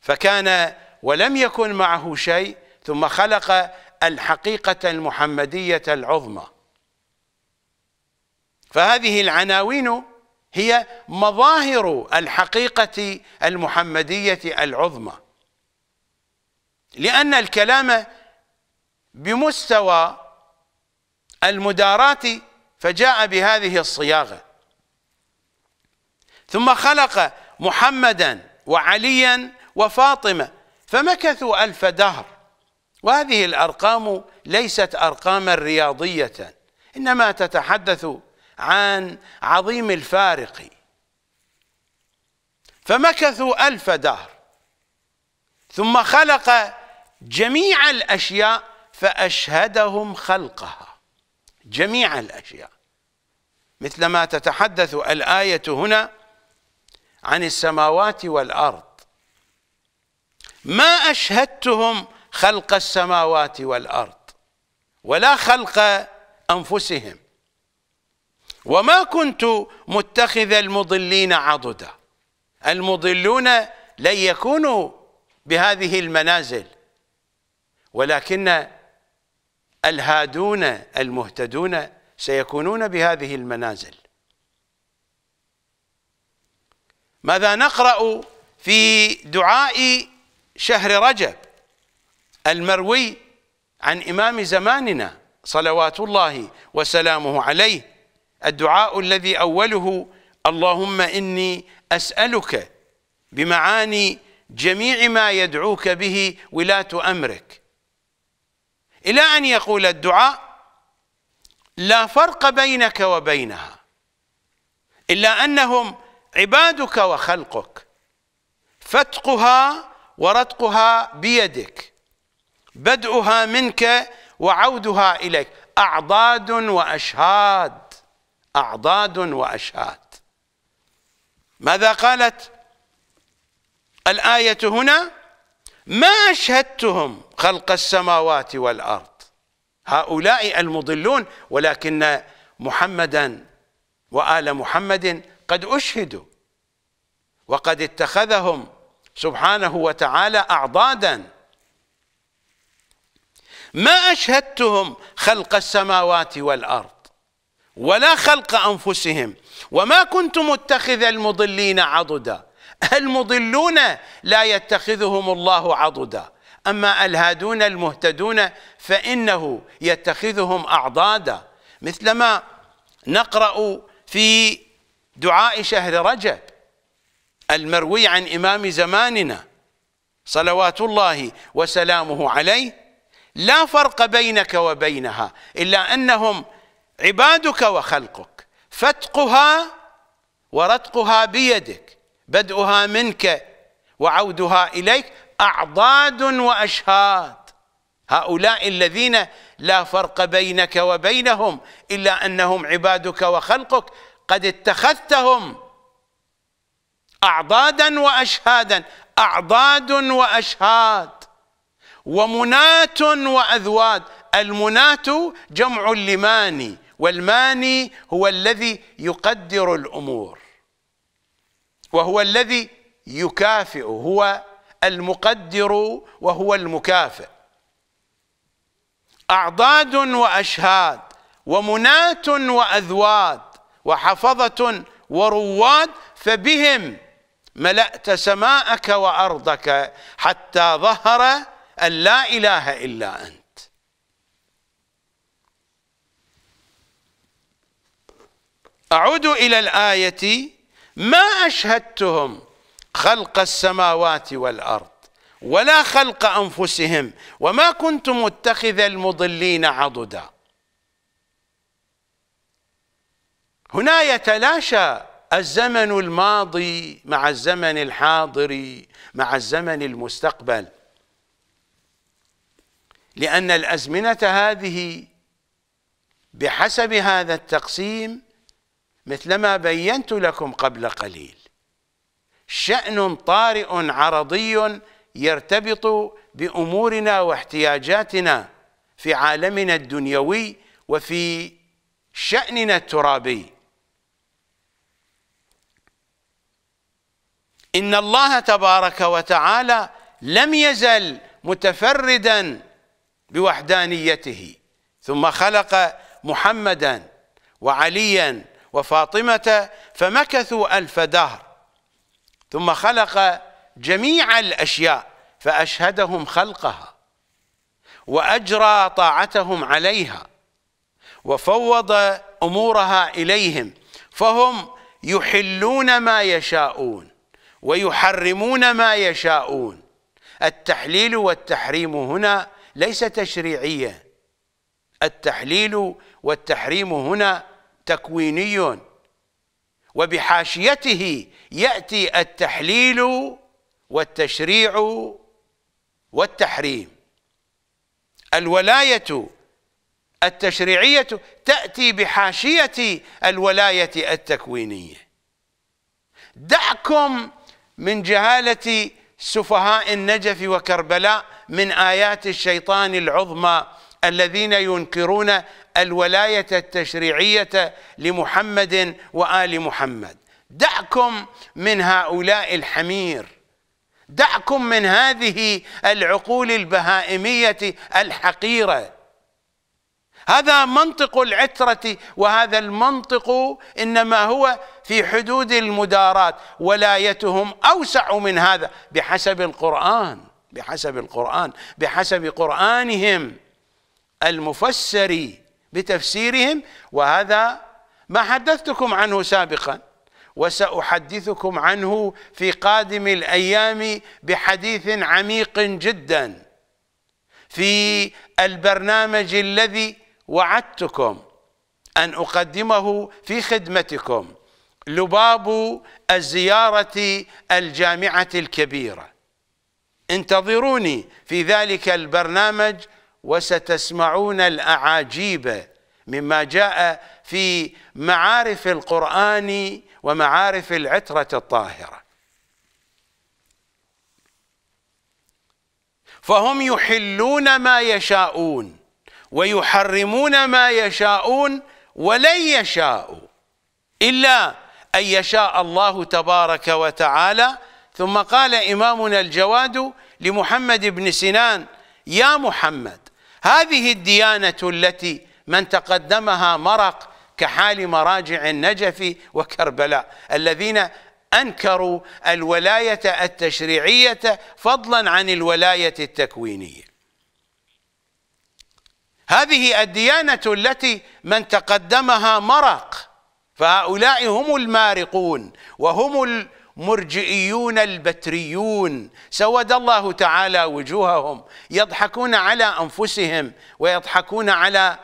فكان ولم يكن معه شيء ثم خلق الحقيقه المحمديه العظمى فهذه العناوين هي مظاهر الحقيقه المحمديه العظمى لان الكلام بمستوى المداراة فجاء بهذه الصياغة ثم خلق محمدا وعليا وفاطمة فمكثوا ألف دهر وهذه الأرقام ليست أرقاما رياضية إنما تتحدث عن عظيم الفارق فمكثوا ألف دهر ثم خلق جميع الأشياء فأشهدهم خلقها جميع الأشياء مثلما تتحدث الآية هنا عن السماوات والأرض ما أشهدتهم خلق السماوات والأرض ولا خلق أنفسهم وما كنت متخذ المضلين عضدا المضلون لن يكونوا بهذه المنازل ولكن الهادون المهتدون سيكونون بهذه المنازل ماذا نقرأ في دعاء شهر رجب المروي عن إمام زماننا صلوات الله وسلامه عليه الدعاء الذي أوله اللهم إني أسألك بمعاني جميع ما يدعوك به ولاة أمرك إلى أن يقول الدعاء لا فرق بينك وبينها إلا أنهم عبادك وخلقك فتقها ورتقها بيدك بدؤها منك وعودها إليك أعضاد وأشهاد أعضاد وأشهاد ماذا قالت الآية هنا ما أشهدتهم خلق السماوات والأرض هؤلاء المضلون ولكن محمدا وآل محمد قد أشهدوا وقد اتخذهم سبحانه وتعالى أعضادا ما أشهدتهم خلق السماوات والأرض ولا خلق أنفسهم وما كنت متخذ المضلين عضدا المضلون لا يتخذهم الله عضدا أما الهادون المهتدون فإنه يتخذهم أعضادا مثلما نقرأ في دعاء شهر رجب المروي عن إمام زماننا صلوات الله وسلامه عليه لا فرق بينك وبينها إلا أنهم عبادك وخلقك فتقها ورتقها بيدك بدؤها منك وعودها إليك أعضاد وأشهاد هؤلاء الذين لا فرق بينك وبينهم إلا أنهم عبادك وخلقك قد اتخذتهم أعضادا وأشهادا أعضاد وأشهاد ومنات وأذواد المنات جمع اللماني والماني هو الذي يقدر الأمور وهو الذي يكافئ هو المقدر وهو المكافئ أعضاد وأشهاد ومناة وأذواد وحفظة ورواد فبهم ملأت سماءك وأرضك حتى ظهر أن لا إله إلا أنت أعود إلى الآية ما أشهدتهم خلق السماوات والأرض ولا خلق أنفسهم وما كنت متخذ المضلين عضدا هنا يتلاشى الزمن الماضي مع الزمن الحاضر مع الزمن المستقبل لأن الأزمنة هذه بحسب هذا التقسيم مثلما بينت لكم قبل قليل شأن طارئ عرضي يرتبط بأمورنا واحتياجاتنا في عالمنا الدنيوي وفي شأننا الترابي إن الله تبارك وتعالى لم يزل متفردا بوحدانيته ثم خلق محمدا وعليا وفاطمة فمكثوا ألف دهر ثم خلق جميع الأشياء فأشهدهم خلقها وأجرى طاعتهم عليها وفوض أمورها إليهم فهم يحلون ما يشاءون ويحرمون ما يشاءون التحليل والتحريم هنا ليس تشريعيا التحليل والتحريم هنا تكويني وبحاشيته ياتي التحليل والتشريع والتحريم الولايه التشريعيه تاتي بحاشيه الولايه التكوينيه دعكم من جهاله سفهاء النجف وكربلاء من ايات الشيطان العظمى الذين ينكرون الولاية التشريعية لمحمد وآل محمد دعكم من هؤلاء الحمير دعكم من هذه العقول البهائمية الحقيرة هذا منطق العترة وهذا المنطق إنما هو في حدود المدارات ولايتهم أوسع من هذا بحسب القرآن بحسب القرآن بحسب قرآنهم المفسر بتفسيرهم وهذا ما حدثتكم عنه سابقا وسأحدثكم عنه في قادم الأيام بحديث عميق جدا في البرنامج الذي وعدتكم أن أقدمه في خدمتكم لباب الزيارة الجامعة الكبيرة انتظروني في ذلك البرنامج وستسمعون الأعاجيب مما جاء في معارف القرآن ومعارف العترة الطاهرة فهم يحلون ما يشاءون ويحرمون ما يشاءون ولن يشاءوا إلا أن يشاء الله تبارك وتعالى ثم قال إمامنا الجواد لمحمد بن سنان يا محمد هذه الديانة التي من تقدمها مرق كحال مراجع النجف وكربلاء الذين أنكروا الولاية التشريعية فضلا عن الولاية التكوينية هذه الديانة التي من تقدمها مرق فهؤلاء هم المارقون وهم مرجئيون البتريون سود الله تعالى وجوههم يضحكون على أنفسهم ويضحكون على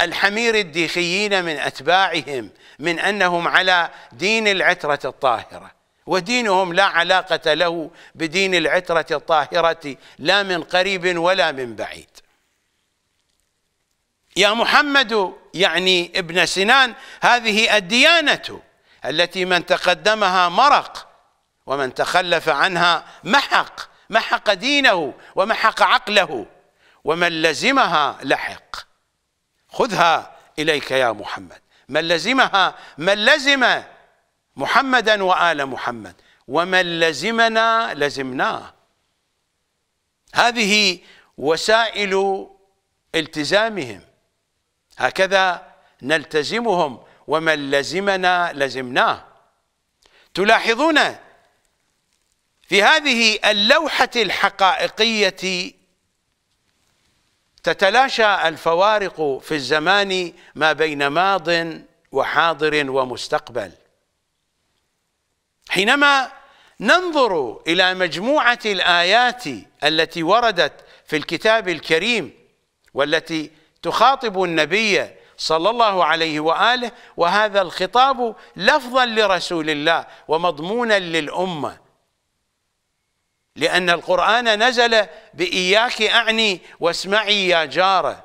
الحمير الديخيين من أتباعهم من أنهم على دين العترة الطاهرة ودينهم لا علاقة له بدين العترة الطاهرة لا من قريب ولا من بعيد يا محمد يعني ابن سنان هذه الديانة التي من تقدمها مرق ومن تخلف عنها محق محق دينه ومحق عقله ومن لزمها لحق خذها إليك يا محمد من لزمها من لزم محمدا وآل محمد ومن لزمنا لزمناه هذه وسائل التزامهم هكذا نلتزمهم ومن لزمنا لزمناه تلاحظون في هذه اللوحة الحقائقية تتلاشى الفوارق في الزمان ما بين ماض وحاضر ومستقبل حينما ننظر إلى مجموعة الآيات التي وردت في الكتاب الكريم والتي تخاطب النبي صلى الله عليه واله وهذا الخطاب لفظا لرسول الله ومضمونا للامه لان القران نزل باياك اعني واسمعي يا جاره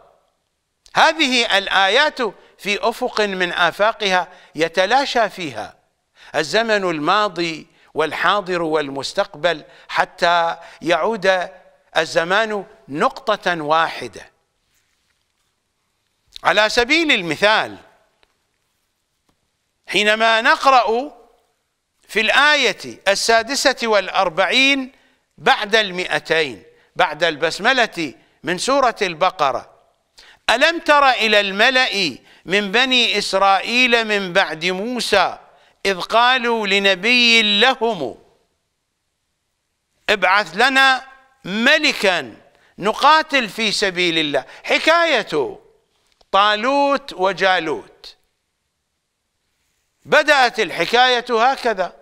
هذه الايات في افق من افاقها يتلاشى فيها الزمن الماضي والحاضر والمستقبل حتى يعود الزمان نقطه واحده على سبيل المثال حينما نقرأ في الآية السادسة والأربعين بعد المئتين بعد البسملة من سورة البقرة ألم تر إلى الملأ من بني إسرائيل من بعد موسى إذ قالوا لنبي لهم ابعث لنا ملكا نقاتل في سبيل الله حكايته طالوت وجالوت بدأت الحكاية هكذا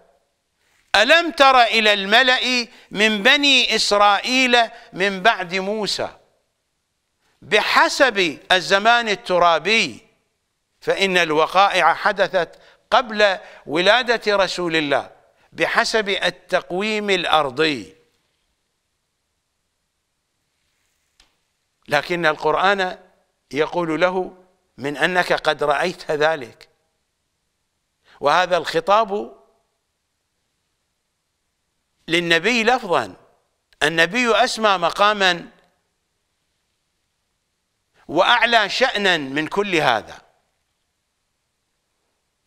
ألم تر إلى الملأ من بني إسرائيل من بعد موسى بحسب الزمان الترابي فإن الوقائع حدثت قبل ولادة رسول الله بحسب التقويم الأرضي لكن القرآن يقول له من أنك قد رأيت ذلك وهذا الخطاب للنبي لفظا النبي أسمى مقاما وأعلى شأنا من كل هذا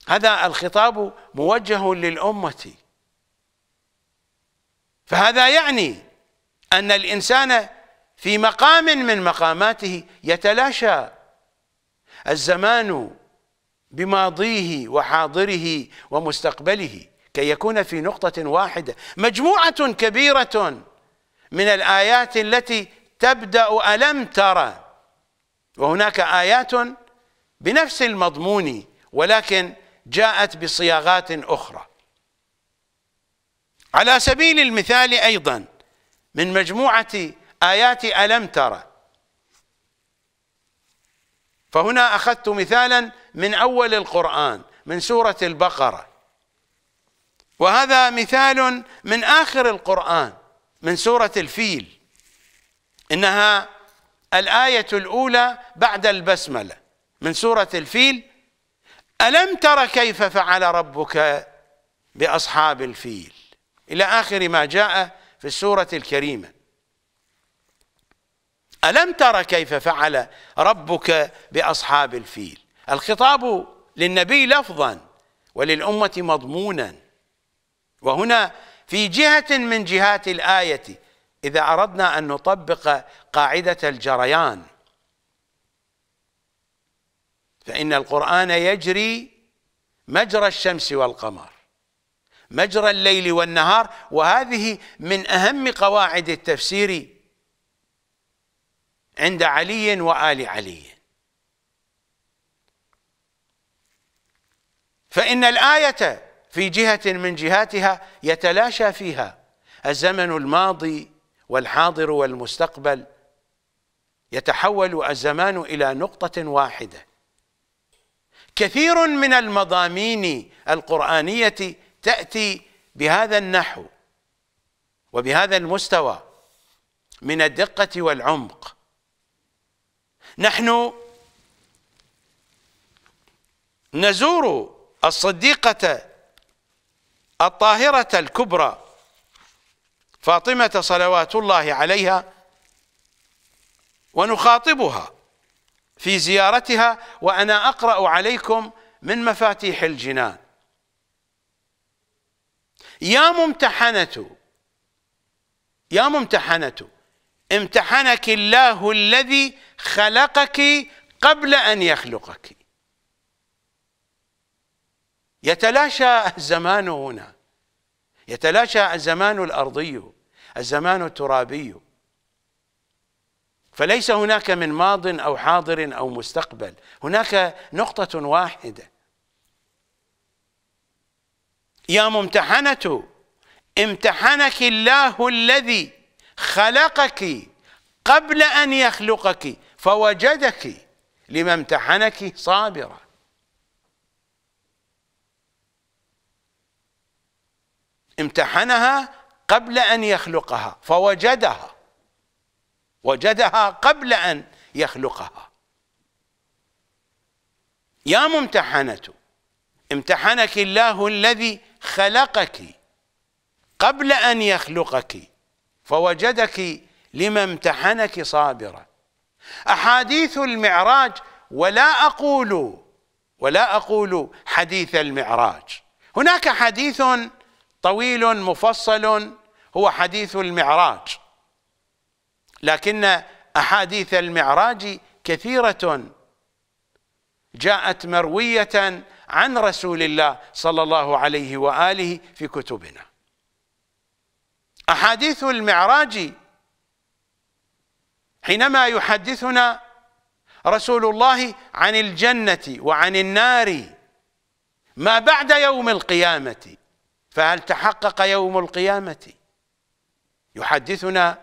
هذا الخطاب موجه للأمة فهذا يعني أن الإنسان في مقام من مقاماته يتلاشى الزمان بماضيه وحاضره ومستقبله كي يكون في نقطة واحدة مجموعة كبيرة من الآيات التي تبدأ ألم ترى وهناك آيات بنفس المضمون ولكن جاءت بصياغات أخرى على سبيل المثال أيضا من مجموعة آيات ألم ترى فهنا أخذت مثالا من أول القرآن من سورة البقرة وهذا مثال من آخر القرآن من سورة الفيل إنها الآية الأولى بعد البسملة من سورة الفيل ألم تر كيف فعل ربك بأصحاب الفيل إلى آخر ما جاء في السورة الكريمة ألم ترى كيف فعل ربك بأصحاب الفيل الخطاب للنبي لفظا وللأمة مضمونا وهنا في جهة من جهات الآية إذا أردنا أن نطبق قاعدة الجريان فإن القرآن يجري مجرى الشمس والقمر مجرى الليل والنهار وهذه من أهم قواعد التفسير عند علي وآل علي فإن الآية في جهة من جهاتها يتلاشى فيها الزمن الماضي والحاضر والمستقبل يتحول الزمان إلى نقطة واحدة كثير من المضامين القرآنية تأتي بهذا النحو وبهذا المستوى من الدقة والعمق نحن نزور الصديقة الطاهرة الكبرى فاطمة صلوات الله عليها ونخاطبها في زيارتها وأنا أقرأ عليكم من مفاتيح الجنان يا ممتحنة يا ممتحنة امتحنك الله الذي خلقك قبل أن يخلقك يتلاشى الزمان هنا يتلاشى الزمان الأرضي الزمان الترابي فليس هناك من ماض أو حاضر أو مستقبل هناك نقطة واحدة يا ممتحنة امتحنك الله الذي خلقك قبل أن يخلقك فوجدك لما امتحنك صابرة امتحنها قبل أن يخلقها فوجدها وجدها قبل أن يخلقها يا ممتحنة امتحنك الله الذي خلقك قبل أن يخلقك فوجدك لما امتحنك صابرة أحاديث المعراج ولا أقول ولا أقول حديث المعراج هناك حديث طويل مفصل هو حديث المعراج لكن أحاديث المعراج كثيرة جاءت مروية عن رسول الله صلى الله عليه وآله في كتبنا أحاديث المعراج حينما يحدثنا رسول الله عن الجنة وعن النار ما بعد يوم القيامة فهل تحقق يوم القيامة يحدثنا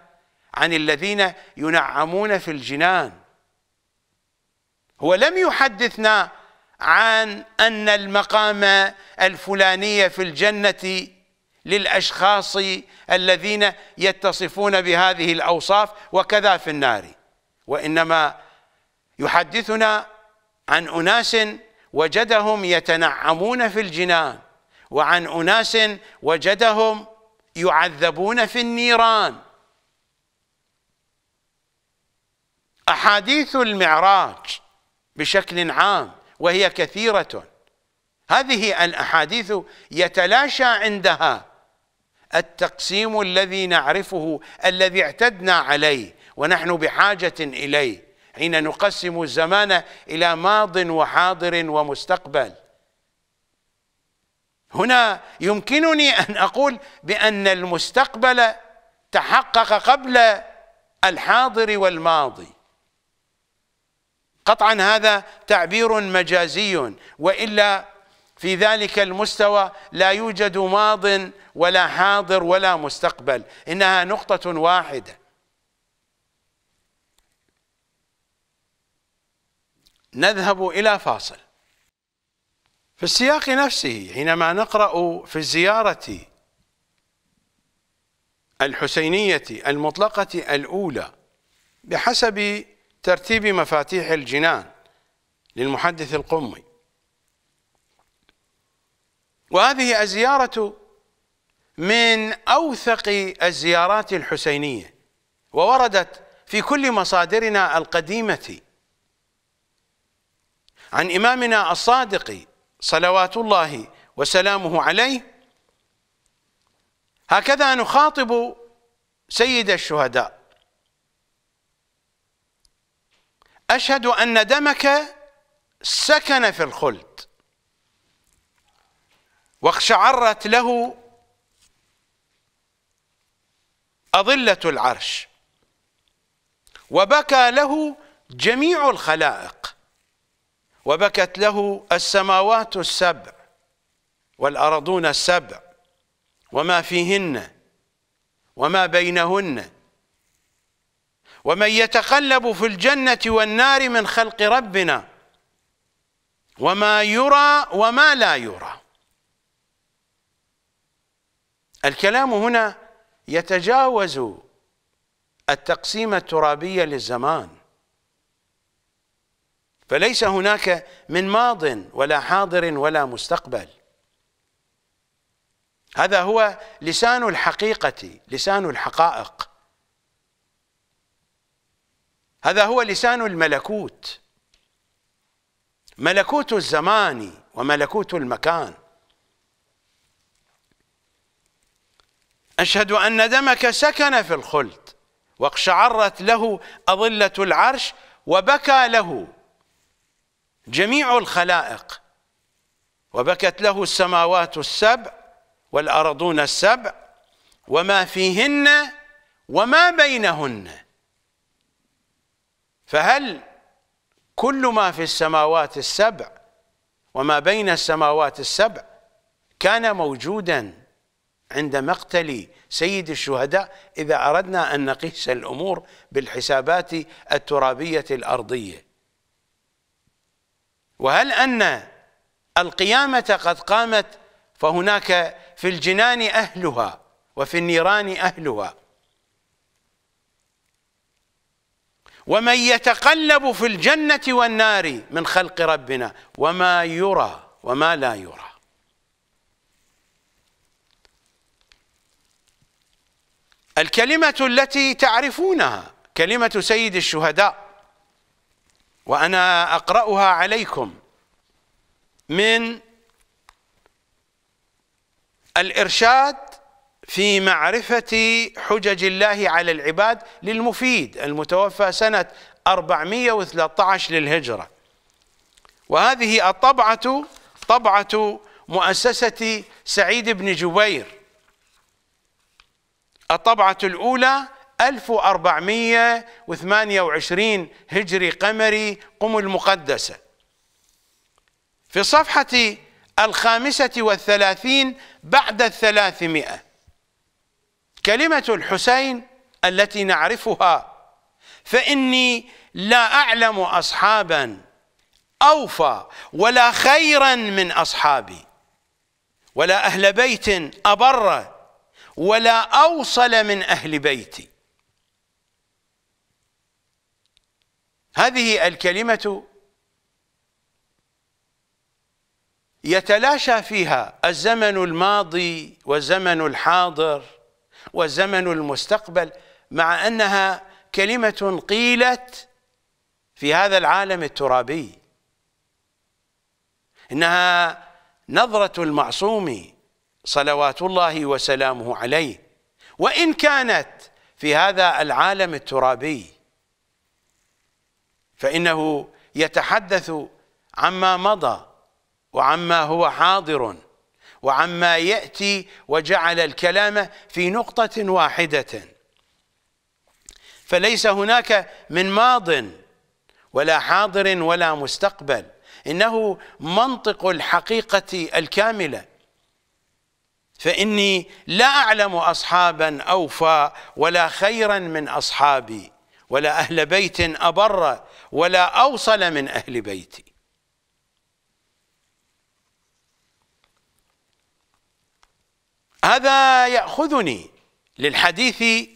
عن الذين ينعمون في الجنان هو لم يحدثنا عن أن المقام الفلاني في الجنة للأشخاص الذين يتصفون بهذه الأوصاف وكذا في النار وإنما يحدثنا عن أناس وجدهم يتنعمون في الجنان وعن أناس وجدهم يعذبون في النيران أحاديث المعراج بشكل عام وهي كثيرة هذه الأحاديث يتلاشى عندها التقسيم الذي نعرفه الذي اعتدنا عليه ونحن بحاجة إليه حين نقسم الزمان إلى ماض وحاضر ومستقبل هنا يمكنني أن أقول بأن المستقبل تحقق قبل الحاضر والماضي قطعا هذا تعبير مجازي وإلا في ذلك المستوى لا يوجد ماض ولا حاضر ولا مستقبل إنها نقطة واحدة نذهب إلى فاصل في السياق نفسه حينما نقرأ في الزيارة الحسينية المطلقة الأولى بحسب ترتيب مفاتيح الجنان للمحدث القمي وهذه الزيارة من أوثق الزيارات الحسينية ووردت في كل مصادرنا القديمة عن إمامنا الصادق صلوات الله وسلامه عليه هكذا نخاطب سيد الشهداء أشهد أن دمك سكن في الخلد واقشعرت له أظلة العرش وبكى له جميع الخلائق وبكت له السماوات السبع والأرضون السبع وما فيهن وما بينهن ومن يتقلب في الجنة والنار من خلق ربنا وما يرى وما لا يرى الكلام هنا يتجاوز التقسيم الترابي للزمان فليس هناك من ماض ولا حاضر ولا مستقبل هذا هو لسان الحقيقة لسان الحقائق هذا هو لسان الملكوت ملكوت الزمان وملكوت المكان أشهد أن دمك سكن في الخلد واقشعرت له أظلة العرش وبكى له جميع الخلائق وبكت له السماوات السبع والأرضون السبع وما فيهن وما بينهن فهل كل ما في السماوات السبع وما بين السماوات السبع كان موجوداً عند مقتل سيد الشهداء إذا أردنا أن نقيس الأمور بالحسابات الترابية الأرضية وهل أن القيامة قد قامت فهناك في الجنان أهلها وفي النيران أهلها ومن يتقلب في الجنة والنار من خلق ربنا وما يرى وما لا يرى الكلمة التي تعرفونها كلمة سيد الشهداء وأنا أقرأها عليكم من الإرشاد في معرفة حجج الله على العباد للمفيد المتوفى سنة 413 للهجرة وهذه الطبعة طبعة مؤسسة سعيد بن جبير الطبعة الأولى 1428 هجري قمري قم المقدسة في صفحة الخامسة والثلاثين بعد الثلاثمائة كلمة الحسين التي نعرفها فإني لا أعلم أصحابا أوفى ولا خيرا من أصحابي ولا أهل بيت أبر ولا أوصل من أهل بيتي هذه الكلمة يتلاشى فيها الزمن الماضي والزمن الحاضر والزمن المستقبل مع أنها كلمة قيلت في هذا العالم الترابي إنها نظرة المعصوم صلوات الله وسلامه عليه وإن كانت في هذا العالم الترابي فإنه يتحدث عما مضى وعما هو حاضر وعما يأتي وجعل الكلام في نقطة واحدة فليس هناك من ماضٍ ولا حاضر ولا مستقبل انه منطق الحقيقه الكامله فإني لا أعلم أصحابا أوفى ولا خيرا من أصحابي ولا أهل بيت أبر ولا أوصل من أهل بيتي هذا يأخذني للحديث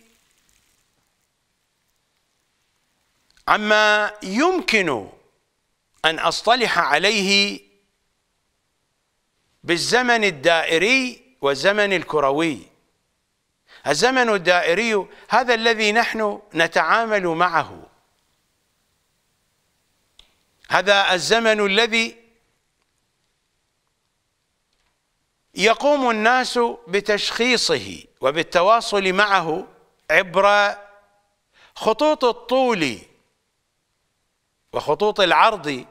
عما يمكن أن أصطلح عليه بالزمن الدائري والزمن الكروي الزمن الدائري هذا الذي نحن نتعامل معه هذا الزمن الذي يقوم الناس بتشخيصه وبالتواصل معه عبر خطوط الطول وخطوط العرض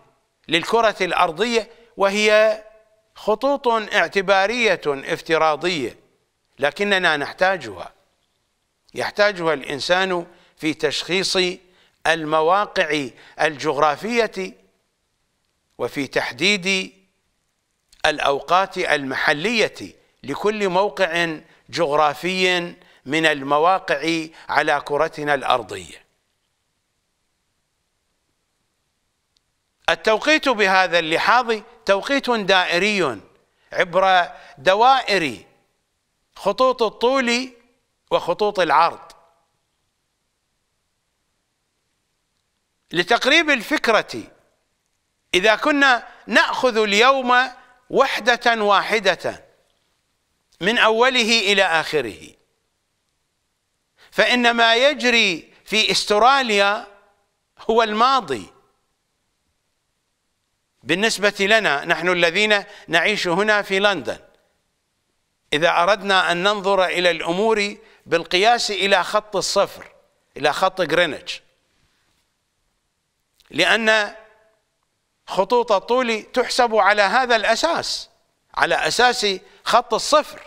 للكرة الأرضية وهي خطوط اعتبارية افتراضية لكننا نحتاجها يحتاجها الإنسان في تشخيص المواقع الجغرافية وفي تحديد الأوقات المحلية لكل موقع جغرافي من المواقع على كرتنا الأرضية التوقيت بهذا اللحاظ توقيت دائري عبر دوائر خطوط الطول وخطوط العرض لتقريب الفكرة إذا كنا نأخذ اليوم وحدة واحدة من أوله إلى آخره فإن ما يجري في استراليا هو الماضي بالنسبة لنا نحن الذين نعيش هنا في لندن إذا أردنا أن ننظر إلى الأمور بالقياس إلى خط الصفر إلى خط غرينتش لأن خطوط الطول تحسب على هذا الأساس على أساس خط الصفر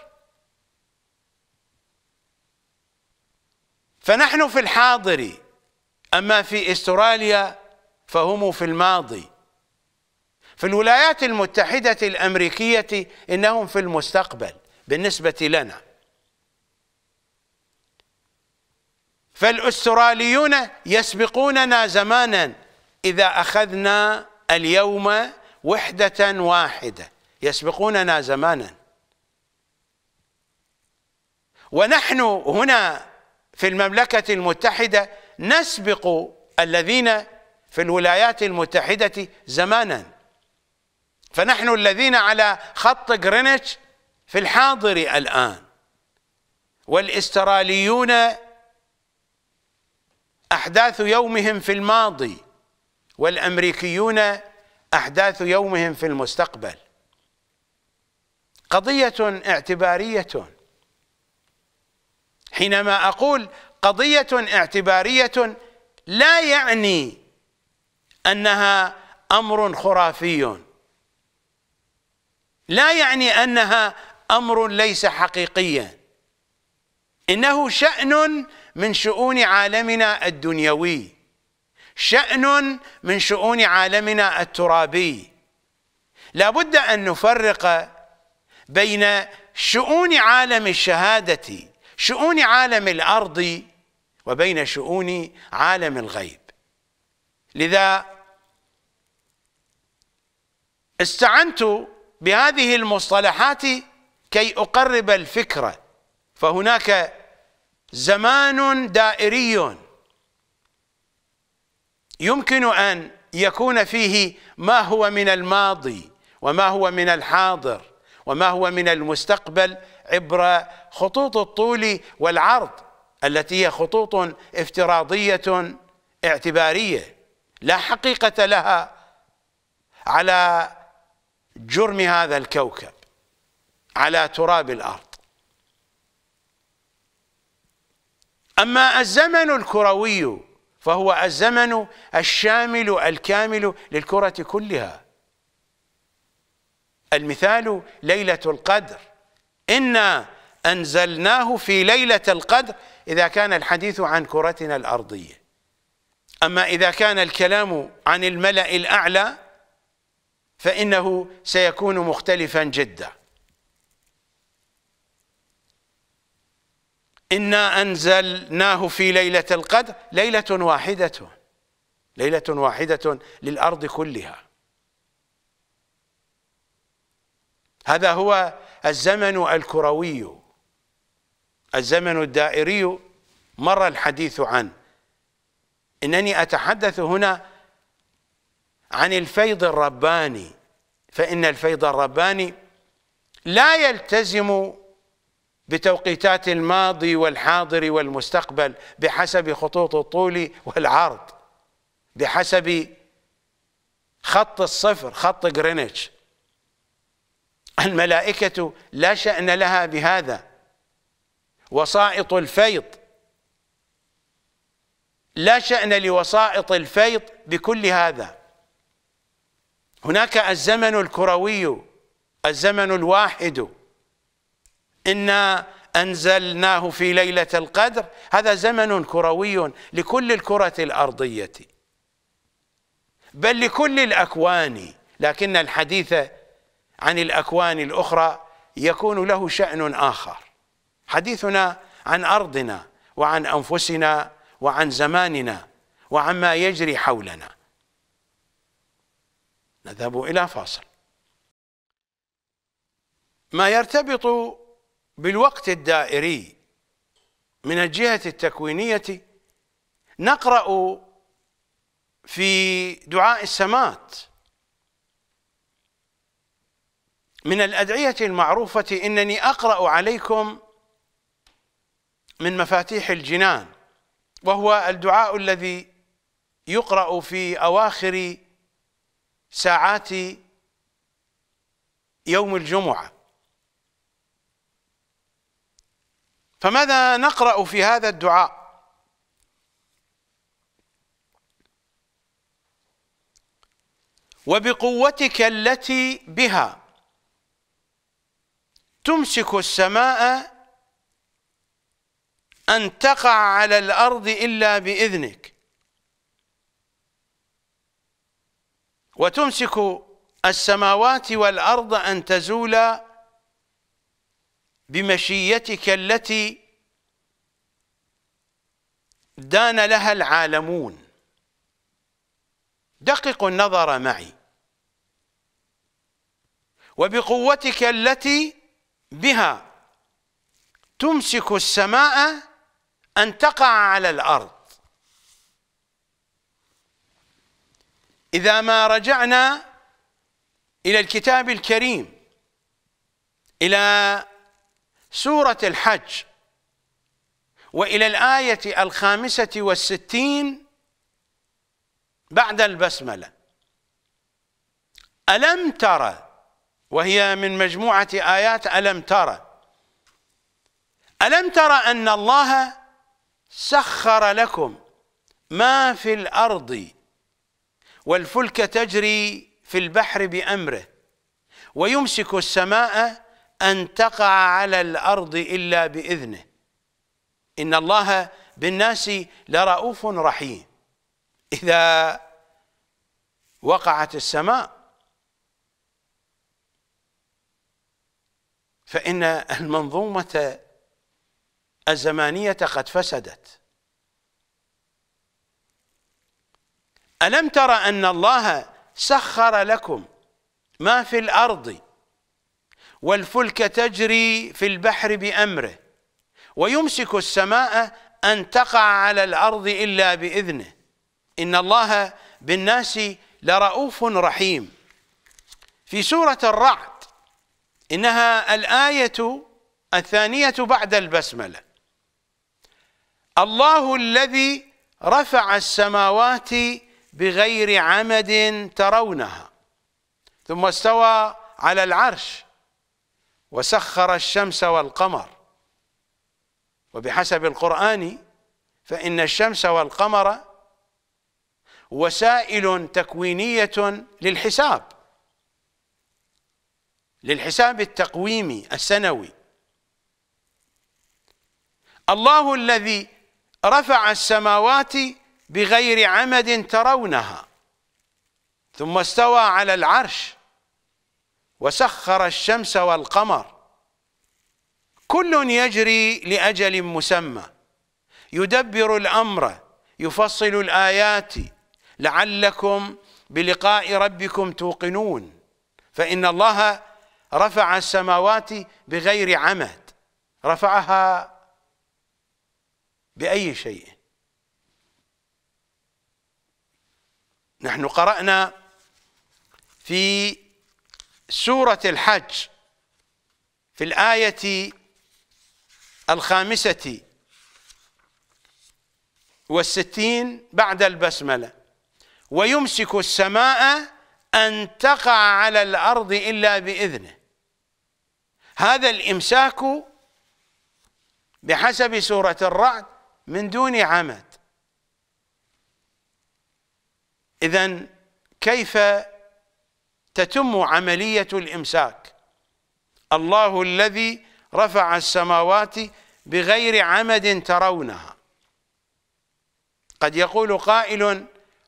فنحن في الحاضر أما في استراليا فهم في الماضي في الولايات المتحدة الأمريكية إنهم في المستقبل بالنسبة لنا فالأستراليون يسبقوننا زمانا إذا أخذنا اليوم وحدة واحدة يسبقوننا زمانا ونحن هنا في المملكة المتحدة نسبق الذين في الولايات المتحدة زمانا فنحن الذين على خط غرينتش في الحاضر الآن والاستراليون أحداث يومهم في الماضي والأمريكيون أحداث يومهم في المستقبل قضية اعتبارية حينما أقول قضية اعتبارية لا يعني أنها أمر خرافي لا يعني أنها أمر ليس حقيقيا إنه شأن من شؤون عالمنا الدنيوي شأن من شؤون عالمنا الترابي لابد أن نفرق بين شؤون عالم الشهادة شؤون عالم الأرض وبين شؤون عالم الغيب لذا استعنت بهذه المصطلحات كي أقرب الفكرة فهناك زمان دائري يمكن أن يكون فيه ما هو من الماضي وما هو من الحاضر وما هو من المستقبل عبر خطوط الطول والعرض التي هي خطوط افتراضية اعتبارية لا حقيقة لها على جرم هذا الكوكب على تراب الارض اما الزمن الكروي فهو الزمن الشامل الكامل للكره كلها المثال ليله القدر انا انزلناه في ليله القدر اذا كان الحديث عن كرتنا الارضيه اما اذا كان الكلام عن الملا الاعلى فإنه سيكون مختلفا جدا إنا أنزلناه في ليلة القدر ليلة واحدة ليلة واحدة للأرض كلها هذا هو الزمن الكروي الزمن الدائري مر الحديث عنه إنني أتحدث هنا عن الفيض الرباني فإن الفيض الرباني لا يلتزم بتوقيتات الماضي والحاضر والمستقبل بحسب خطوط الطول والعرض بحسب خط الصفر خط غرينتش الملائكة لا شأن لها بهذا وسائط الفيض لا شأن لوسائط الفيض بكل هذا هناك الزمن الكروي الزمن الواحد إنا أنزلناه في ليلة القدر هذا زمن كروي لكل الكرة الأرضية بل لكل الأكوان لكن الحديث عن الأكوان الأخرى يكون له شأن آخر حديثنا عن أرضنا وعن أنفسنا وعن زماننا وعما يجري حولنا نذهب إلى فاصل ما يرتبط بالوقت الدائري من الجهة التكوينية نقرأ في دعاء السمات من الأدعية المعروفة إنني أقرأ عليكم من مفاتيح الجنان وهو الدعاء الذي يقرأ في أواخر ساعات يوم الجمعة فماذا نقرأ في هذا الدعاء وبقوتك التي بها تمسك السماء أن تقع على الأرض إلا بإذنك وتمسك السماوات والأرض أن تزولا بمشيتك التي دان لها العالمون دققوا النظر معي وبقوتك التي بها تمسك السماء أن تقع على الأرض إذا ما رجعنا إلى الكتاب الكريم إلى سورة الحج وإلى الآية الخامسة والستين بعد البسملة ألم ترى وهي من مجموعة آيات ألم ترى ألم ترى أن الله سخر لكم ما في الأرض والفلك تجري في البحر بأمره ويمسك السماء أن تقع على الأرض إلا بإذنه إن الله بالناس لرؤوف رحيم إذا وقعت السماء فإن المنظومة الزمانية قد فسدت ألم تر أن الله سخر لكم ما في الأرض والفلك تجري في البحر بأمره ويمسك السماء أن تقع على الأرض إلا بإذنه إن الله بالناس لرؤوف رحيم في سورة الرعد إنها الآية الثانية بعد البسملة الله الذي رفع السماوات بغير عمد ترونها ثم استوى على العرش وسخر الشمس والقمر وبحسب القرآن فإن الشمس والقمر وسائل تكوينية للحساب للحساب التقويمي السنوي الله الذي رفع السماوات بغير عمد ترونها ثم استوى على العرش وسخر الشمس والقمر كل يجري لأجل مسمى يدبر الأمر يفصل الآيات لعلكم بلقاء ربكم توقنون فإن الله رفع السماوات بغير عمد رفعها بأي شيء نحن قرأنا في سورة الحج في الآية الخامسة والستين بعد البسملة ويمسك السماء أن تقع على الأرض إلا بإذنه هذا الإمساك بحسب سورة الرعد من دون عمد إذا كيف تتم عملية الإمساك الله الذي رفع السماوات بغير عمد ترونها قد يقول قائل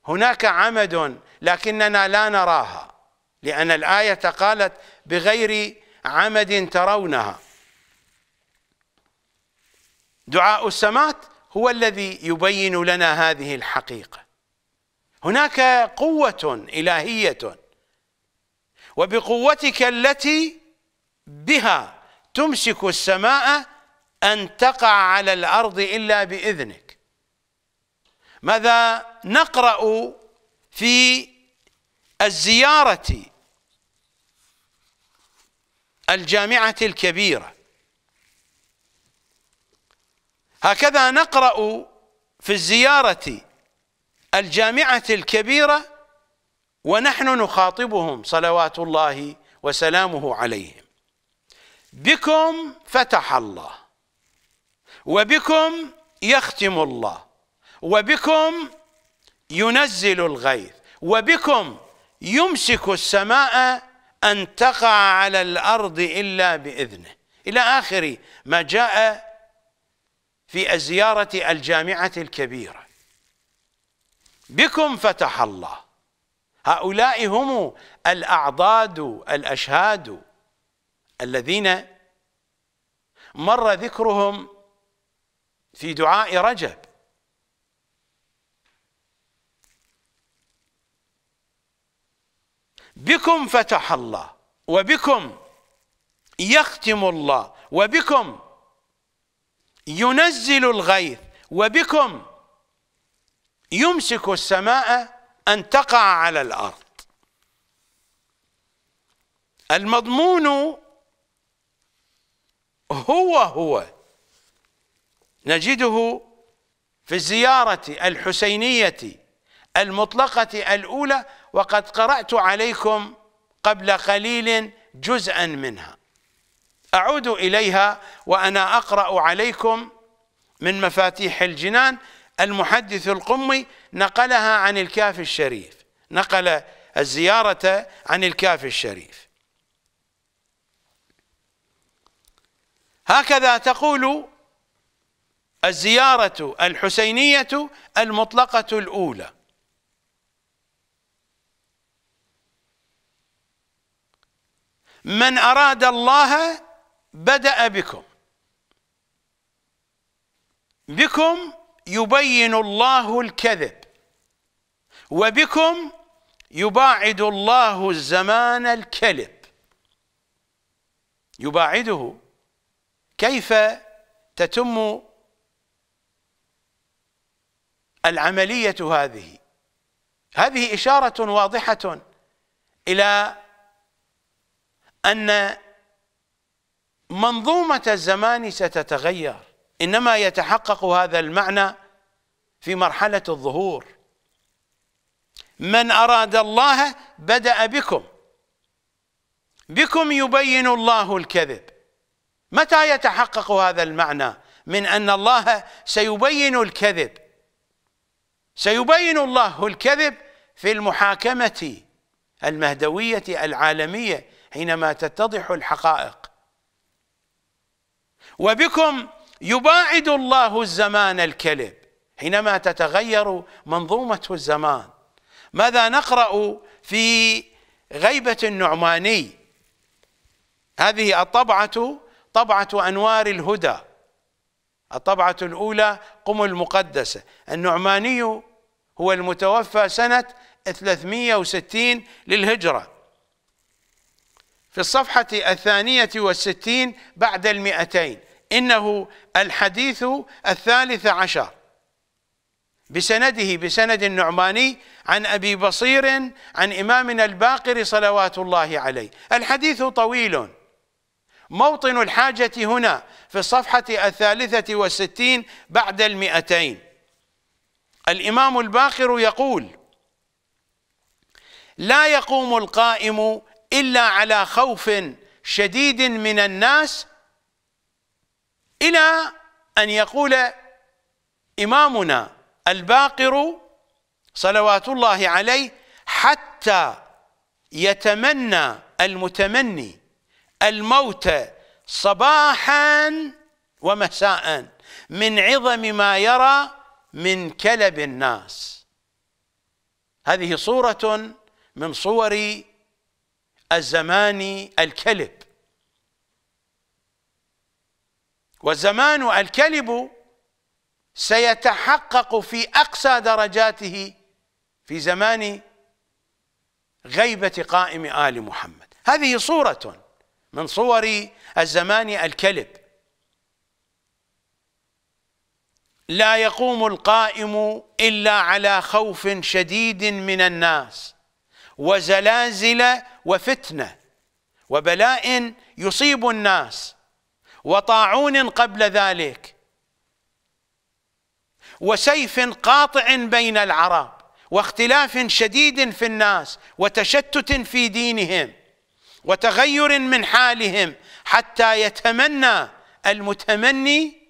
هناك عمد لكننا لا نراها لأن الآية قالت بغير عمد ترونها دعاء السمات هو الذي يبين لنا هذه الحقيقة هناك قوة إلهية وبقوتك التي بها تمسك السماء أن تقع على الأرض إلا بإذنك ماذا نقرأ في الزيارة الجامعة الكبيرة هكذا نقرأ في الزيارة الجامعة الكبيرة ونحن نخاطبهم صلوات الله وسلامه عليهم بكم فتح الله وبكم يختم الله وبكم ينزل الغيث وبكم يمسك السماء أن تقع على الأرض إلا بإذنه إلى آخر ما جاء في الزيارة الجامعة الكبيرة بكم فتح الله هؤلاء هم الأعضاد الأشهاد الذين مر ذكرهم في دعاء رجب بكم فتح الله وبكم يختم الله وبكم ينزل الغيث وبكم يمسك السماء أن تقع على الأرض المضمون هو هو نجده في الزيارة الحسينية المطلقة الأولى وقد قرأت عليكم قبل قليل جزءا منها أعود إليها وأنا أقرأ عليكم من مفاتيح الجنان المحدث القمي نقلها عن الكافي الشريف نقل الزيارة عن الكافي الشريف هكذا تقول الزيارة الحسينية المطلقة الأولى من أراد الله بدأ بكم بكم يبين الله الكذب وبكم يباعد الله الزمان الكلب يباعده كيف تتم العملية هذه هذه إشارة واضحة إلى أن منظومة الزمان ستتغير انما يتحقق هذا المعنى في مرحله الظهور من اراد الله بدا بكم بكم يبين الله الكذب متى يتحقق هذا المعنى من ان الله سيبين الكذب سيبين الله الكذب في المحاكمه المهدويه العالميه حينما تتضح الحقائق وبكم يباعد الله الزمان الكلب حينما تتغير منظومة الزمان ماذا نقرأ في غيبة النعماني هذه الطبعة طبعة أنوار الهدى الطبعة الأولى قم المقدسة النعماني هو المتوفى سنة 360 للهجرة في الصفحة الثانية والستين بعد المئتين إنه الحديث الثالث عشر بسنده بسند النعماني عن أبي بصير عن إمامنا الباقر صلوات الله عليه الحديث طويل موطن الحاجة هنا في الصفحة الثالثة والستين بعد المئتين الإمام الباقر يقول لا يقوم القائم إلا على خوف شديد من الناس إلى أن يقول إمامنا الباقر صلوات الله عليه حتى يتمنى المتمني الموت صباحا ومساء من عظم ما يرى من كلب الناس هذه صورة من صور الزمان الكلب وزمان الكلب سيتحقق في أقصى درجاته في زمان غيبة قائم آل محمد هذه صورة من صور الزمان الكلب لا يقوم القائم إلا على خوف شديد من الناس وزلازل وفتنة وبلاء يصيب الناس وطاعون قبل ذلك وسيف قاطع بين العرب واختلاف شديد في الناس وتشتت في دينهم وتغير من حالهم حتى يتمنى المتمني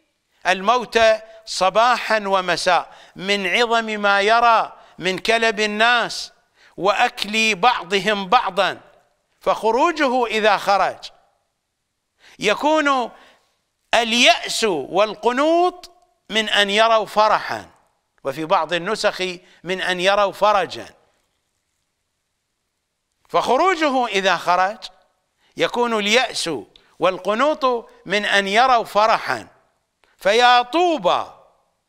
الموت صباحا ومساء من عظم ما يرى من كلب الناس واكل بعضهم بعضا فخروجه اذا خرج يكون اليأس والقنوط من أن يروا فرحا وفي بعض النسخ من أن يروا فرجا فخروجه إذا خرج يكون اليأس والقنوط من أن يروا فرحا فيا طوبى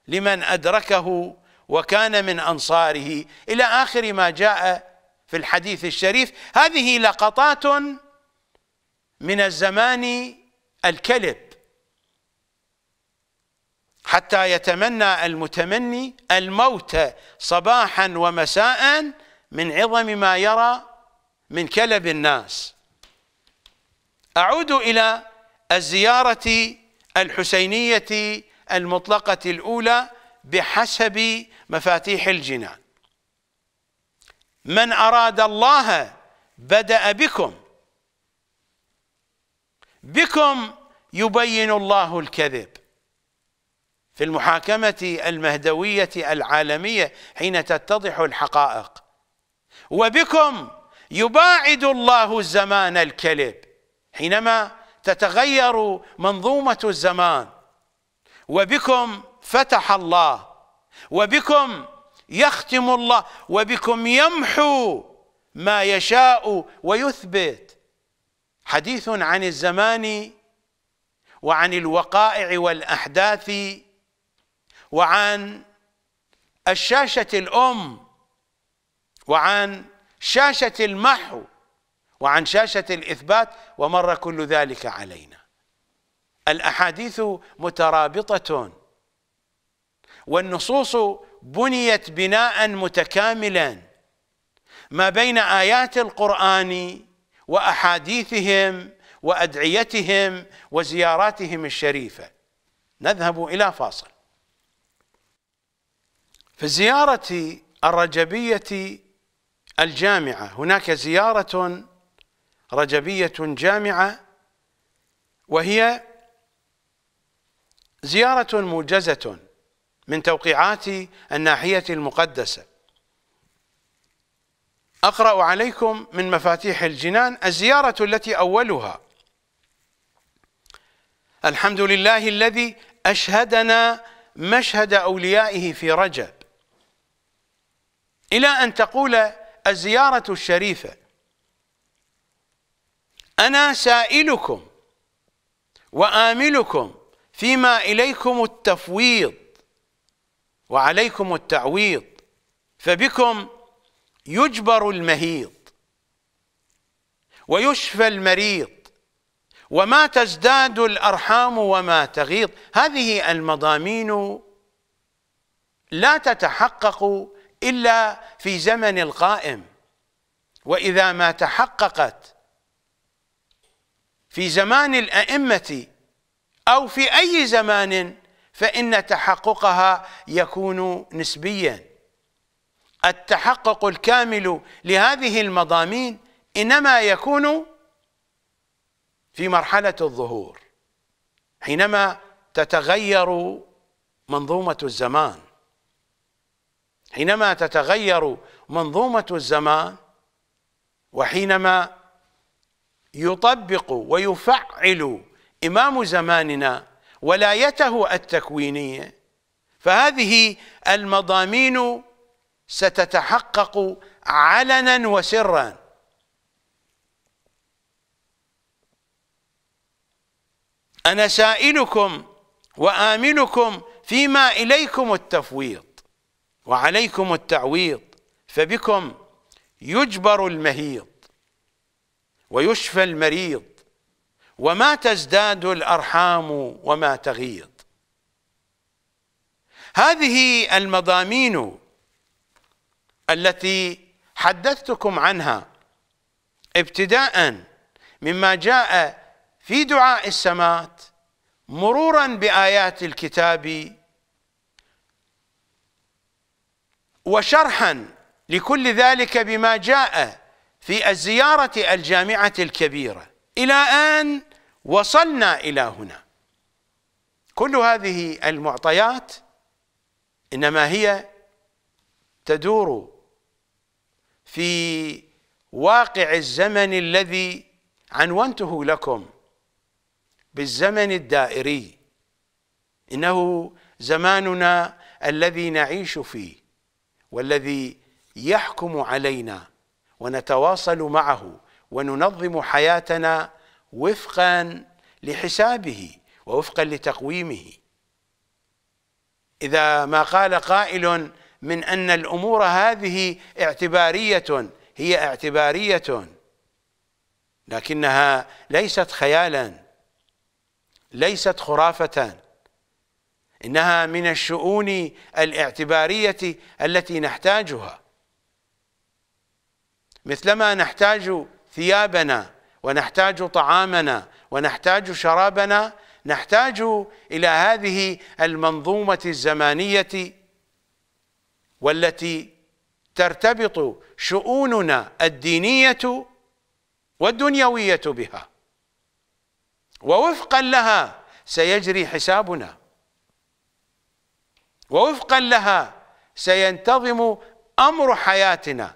لمن أدركه وكان من أنصاره إلى آخر ما جاء في الحديث الشريف هذه لقطات من الزمان الكلب حتى يتمنى المتمني الموت صباحا ومساء من عظم ما يرى من كلب الناس أعود إلى الزيارة الحسينية المطلقة الأولى بحسب مفاتيح الجنان من أراد الله بدأ بكم بكم يبين الله الكذب في المحاكمة المهدوية العالمية حين تتضح الحقائق وبكم يباعد الله الزمان الكلب حينما تتغير منظومة الزمان وبكم فتح الله وبكم يختم الله وبكم يمحو ما يشاء ويثبت حديث عن الزمان وعن الوقائع والأحداث وعن الشاشة الأم وعن شاشة المحو وعن شاشة الإثبات ومر كل ذلك علينا الأحاديث مترابطة والنصوص بنيت بناء متكاملا ما بين آيات القرآن وأحاديثهم وأدعيتهم وزياراتهم الشريفة نذهب إلى فاصل في الزيارة الرجبية الجامعة هناك زيارة رجبية جامعة وهي زيارة موجزة من توقيعات الناحية المقدسة أقرأ عليكم من مفاتيح الجنان الزيارة التي أولها الحمد لله الذي أشهدنا مشهد أوليائه في رجب إلى أن تقول الزيارة الشريفة أنا سائلكم وآملكم فيما إليكم التفويض وعليكم التعويض فبكم يجبر المهيض ويشفى المريض وما تزداد الأرحام وما تغيض هذه المضامين لا تتحقق إلا في زمن القائم وإذا ما تحققت في زمان الأئمة أو في أي زمان فإن تحققها يكون نسبيا التحقق الكامل لهذه المضامين إنما يكون في مرحلة الظهور حينما تتغير منظومة الزمان حينما تتغير منظومة الزمان وحينما يطبق ويفعل إمام زماننا ولايته التكوينية فهذه المضامين ستتحقق علنا وسرا أنا سائلكم وآملكم فيما إليكم التفويض وعليكم التعويض فبكم يجبر المهيض ويشفى المريض وما تزداد الارحام وما تغيض هذه المضامين التي حدثتكم عنها ابتداء مما جاء في دعاء السمات مرورا بايات الكتاب وشرحا لكل ذلك بما جاء في الزيارة الجامعة الكبيرة إلى أن وصلنا إلى هنا كل هذه المعطيات إنما هي تدور في واقع الزمن الذي عنونته لكم بالزمن الدائري إنه زماننا الذي نعيش فيه والذي يحكم علينا ونتواصل معه وننظم حياتنا وفقا لحسابه ووفقا لتقويمه إذا ما قال قائل من أن الأمور هذه اعتبارية هي اعتبارية لكنها ليست خيالا ليست خرافة إنها من الشؤون الاعتبارية التي نحتاجها مثلما نحتاج ثيابنا ونحتاج طعامنا ونحتاج شرابنا نحتاج إلى هذه المنظومة الزمانية والتي ترتبط شؤوننا الدينية والدنيوية بها ووفقا لها سيجري حسابنا ووفقا لها سينتظم أمر حياتنا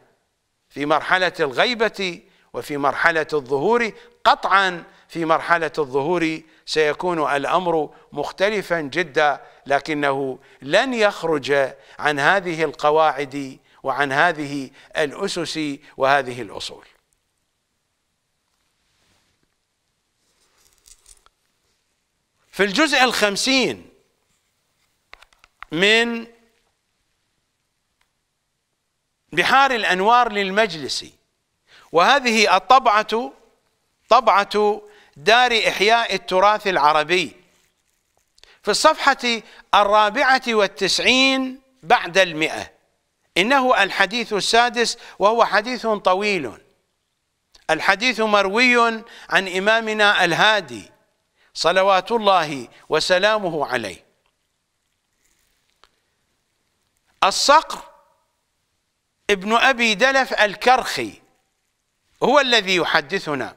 في مرحلة الغيبة وفي مرحلة الظهور قطعا في مرحلة الظهور سيكون الأمر مختلفا جدا لكنه لن يخرج عن هذه القواعد وعن هذه الأسس وهذه الأصول في الجزء الخمسين من بحار الأنوار للمجلس وهذه الطبعة طبعة دار إحياء التراث العربي في الصفحة الرابعة والتسعين بعد المئة إنه الحديث السادس وهو حديث طويل الحديث مروي عن إمامنا الهادي صلوات الله وسلامه عليه الصقر ابن أبي دلف الكرخي هو الذي يحدثنا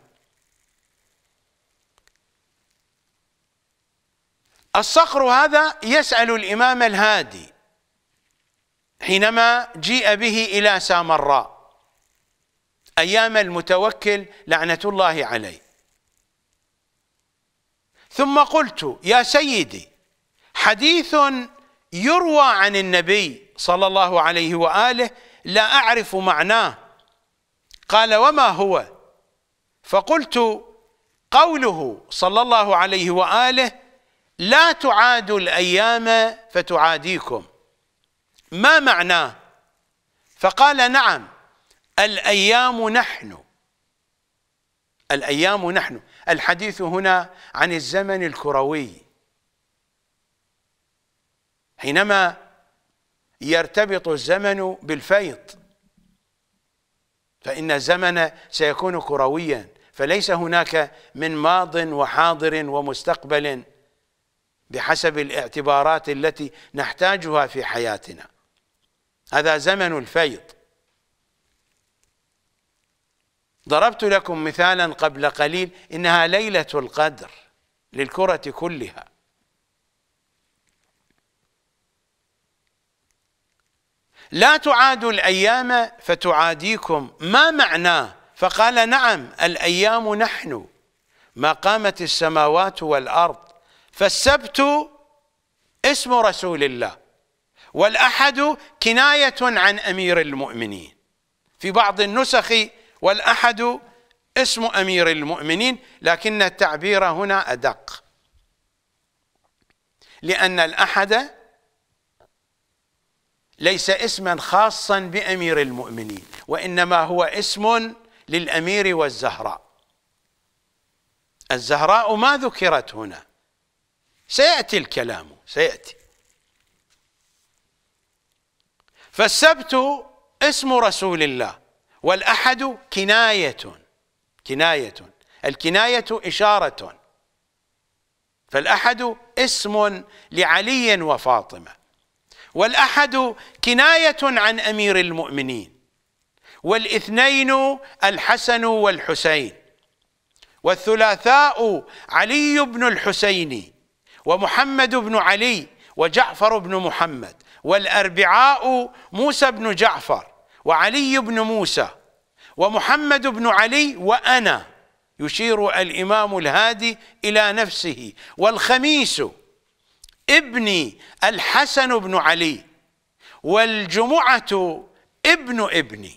الصقر هذا يسأل الإمام الهادي حينما جيء به إلى سامراء أيام المتوكل لعنة الله عليه ثم قلت يا سيدي حديث يروى عن النبي صلى الله عليه واله لا اعرف معناه قال وما هو فقلت قوله صلى الله عليه واله لا تعادوا الايام فتعاديكم ما معناه فقال نعم الايام نحن الايام نحن الحديث هنا عن الزمن الكروي حينما يرتبط الزمن بالفيض فإن الزمن سيكون كرويا فليس هناك من ماض وحاضر ومستقبل بحسب الاعتبارات التي نحتاجها في حياتنا هذا زمن الفيض ضربت لكم مثالا قبل قليل إنها ليلة القدر للكرة كلها لا تعادوا الأيام فتعاديكم ما معناه فقال نعم الأيام نحن ما قامت السماوات والأرض فالسبت اسم رسول الله والأحد كناية عن أمير المؤمنين في بعض النسخ والأحد اسم أمير المؤمنين لكن التعبير هنا أدق لأن الأحد ليس اسما خاصا بامير المؤمنين وانما هو اسم للامير والزهراء الزهراء ما ذكرت هنا سياتي الكلام سياتي فالسبت اسم رسول الله والاحد كنايه كنايه الكنايه اشاره فالاحد اسم لعلي وفاطمه والأحد كناية عن أمير المؤمنين والاثنين الحسن والحسين والثلاثاء علي بن الحسين ومحمد بن علي وجعفر بن محمد والأربعاء موسى بن جعفر وعلي بن موسى ومحمد بن علي وأنا يشير الإمام الهادي إلى نفسه والخميس ابني الحسن بن علي والجمعة ابن ابني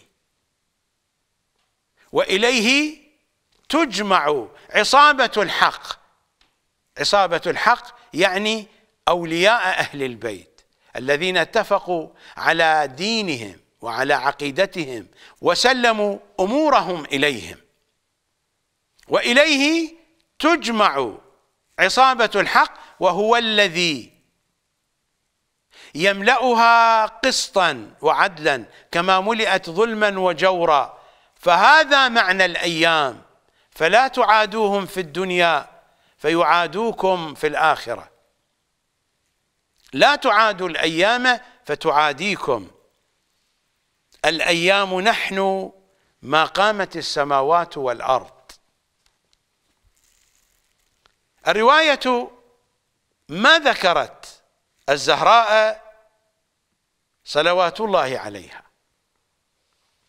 وإليه تجمع عصابة الحق عصابة الحق يعني أولياء أهل البيت الذين اتفقوا على دينهم وعلى عقيدتهم وسلموا أمورهم إليهم وإليه تجمع عصابة الحق وهو الذي يملأها قسطا وعدلا كما ملئت ظلما وجورا فهذا معنى الأيام فلا تعادوهم في الدنيا فيعادوكم في الآخرة لا تعادوا الأيام فتعاديكم الأيام نحن ما قامت السماوات والأرض الرواية ما ذكرت الزهراء صلوات الله عليها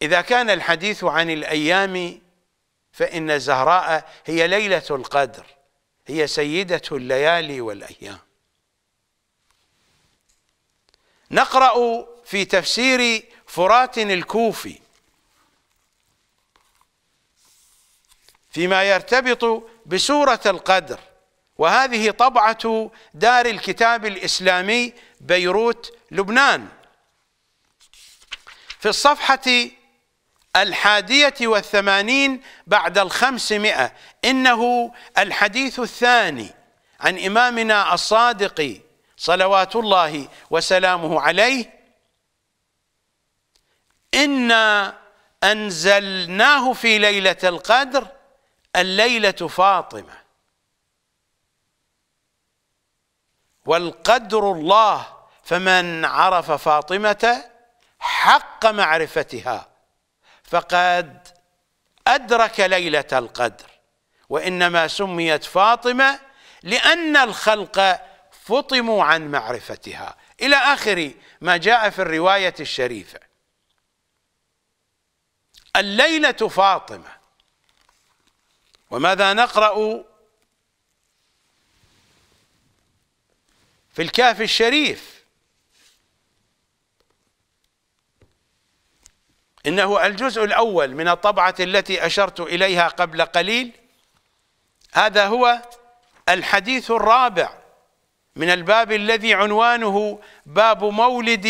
إذا كان الحديث عن الأيام فإن الزهراء هي ليلة القدر هي سيدة الليالي والأيام نقرأ في تفسير فرات الكوفي فيما يرتبط بسورة القدر وهذه طبعة دار الكتاب الإسلامي بيروت لبنان في الصفحة الحادية والثمانين بعد الخمسمائة إنه الحديث الثاني عن إمامنا الصادق صلوات الله وسلامه عليه إنا أنزلناه في ليلة القدر الليلة فاطمة والقدر الله فمن عرف فاطمة حق معرفتها فقد أدرك ليلة القدر وإنما سميت فاطمة لأن الخلق فطموا عن معرفتها إلى آخر ما جاء في الرواية الشريفة الليلة فاطمة وماذا نقرأ في الكهف الشريف إنه الجزء الأول من الطبعة التي أشرت إليها قبل قليل هذا هو الحديث الرابع من الباب الذي عنوانه باب مولد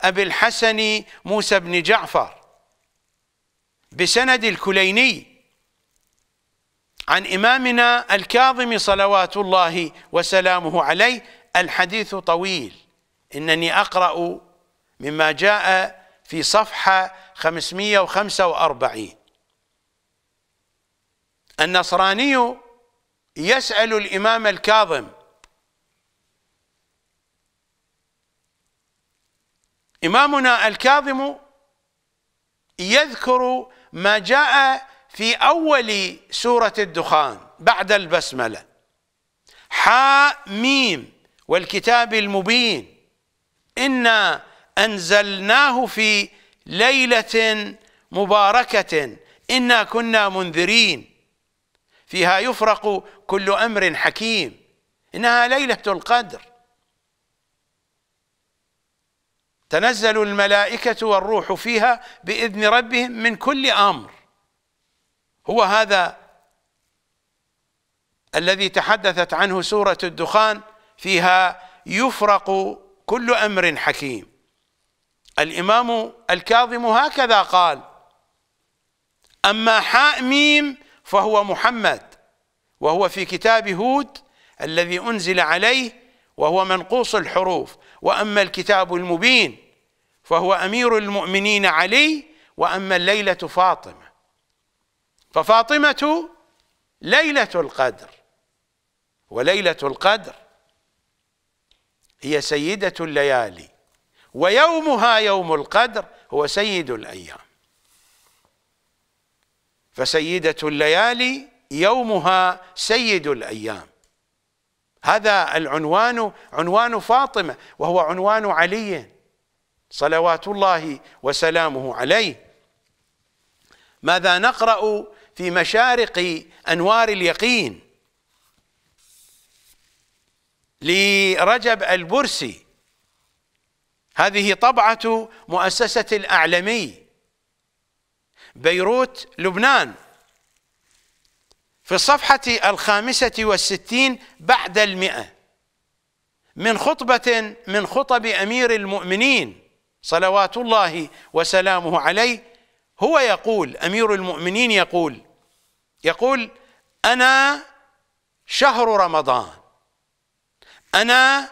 أبي الحسن موسى بن جعفر بسند الكليني عن إمامنا الكاظم صلوات الله وسلامه عليه الحديث طويل إنني أقرأ مما جاء في صفحة 545 النصراني يسأل الإمام الكاظم إمامنا الكاظم يذكر ما جاء في أول سورة الدخان بعد البسملة حاميم والكتاب المبين إنا أنزلناه في ليلة مباركة إنا كنا منذرين فيها يفرق كل أمر حكيم إنها ليلة القدر تنزل الملائكة والروح فيها بإذن ربهم من كل أمر هو هذا الذي تحدثت عنه سورة الدخان فيها يفرق كل امر حكيم الامام الكاظم هكذا قال اما حاء ميم فهو محمد وهو في كتاب هود الذي انزل عليه وهو منقوص الحروف واما الكتاب المبين فهو امير المؤمنين علي واما الليله فاطمه ففاطمه ليله القدر وليله القدر هي سيدة الليالي ويومها يوم القدر هو سيد الأيام فسيدة الليالي يومها سيد الأيام هذا العنوان عنوان فاطمة وهو عنوان علي صلوات الله وسلامه عليه ماذا نقرأ في مشارق أنوار اليقين لرجب البرسي هذه طبعة مؤسسة الأعلمي بيروت لبنان في الصفحة الخامسة والستين بعد المئة من خطبة من خطب أمير المؤمنين صلوات الله وسلامه عليه هو يقول أمير المؤمنين يقول يقول أنا شهر رمضان أنا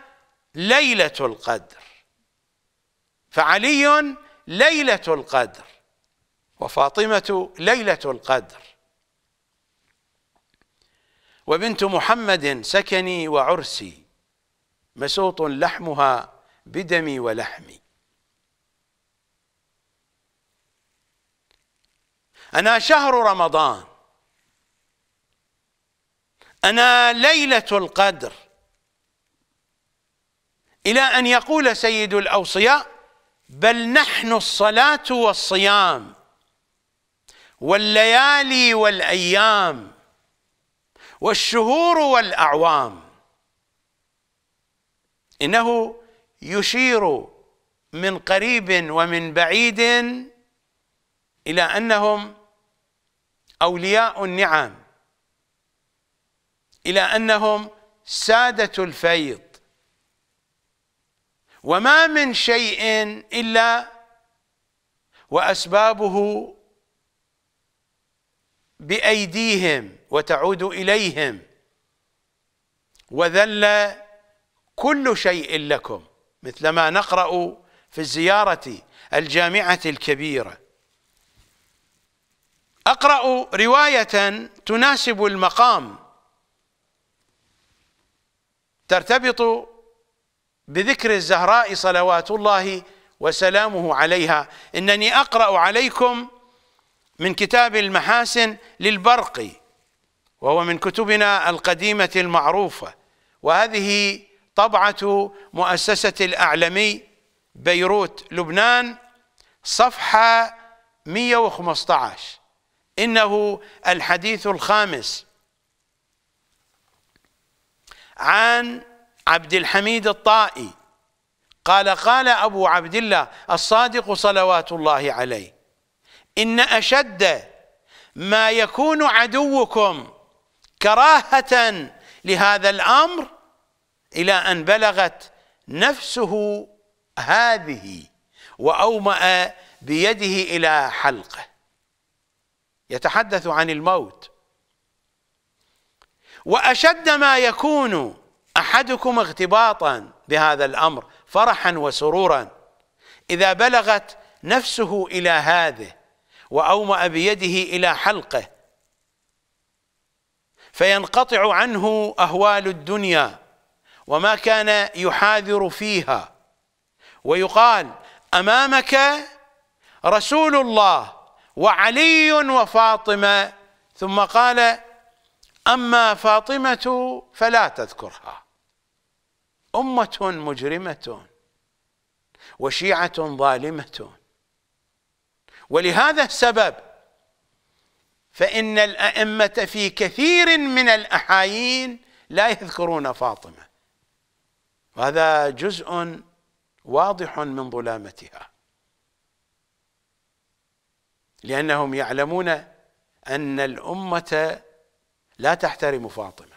ليلة القدر فعلي ليلة القدر وفاطمة ليلة القدر وبنت محمد سكني وعرسي مسوط لحمها بدمي ولحمي أنا شهر رمضان أنا ليلة القدر إلى أن يقول سيد الأوصياء بل نحن الصلاة والصيام والليالي والأيام والشهور والأعوام إنه يشير من قريب ومن بعيد إلى أنهم أولياء النعم إلى أنهم سادة الفيض وما من شيء إلا وأسبابه بأيديهم وتعود إليهم وذل كل شيء لكم مثل ما نقرأ في الزيارة الجامعة الكبيرة أقرأ رواية تناسب المقام ترتبط بذكر الزهراء صلوات الله وسلامه عليها انني اقرا عليكم من كتاب المحاسن للبرقي وهو من كتبنا القديمه المعروفه وهذه طبعه مؤسسه الاعلمي بيروت لبنان صفحه 115 انه الحديث الخامس عن عبد الحميد الطائي قال قال أبو عبد الله الصادق صلوات الله عليه إن أشد ما يكون عدوكم كراهة لهذا الأمر إلى أن بلغت نفسه هذه وأومأ بيده إلى حلقه يتحدث عن الموت وأشد ما يكون احدكم اغتباطا بهذا الامر فرحا وسرورا اذا بلغت نفسه الى هذه واومأ بيده الى حلقه فينقطع عنه اهوال الدنيا وما كان يحاذر فيها ويقال امامك رسول الله وعلي وفاطمه ثم قال اما فاطمه فلا تذكرها أمة مجرمة وشيعة ظالمة ولهذا السبب فإن الأئمة في كثير من الأحايين لا يذكرون فاطمة وهذا جزء واضح من ظلامتها لأنهم يعلمون أن الأمة لا تحترم فاطمة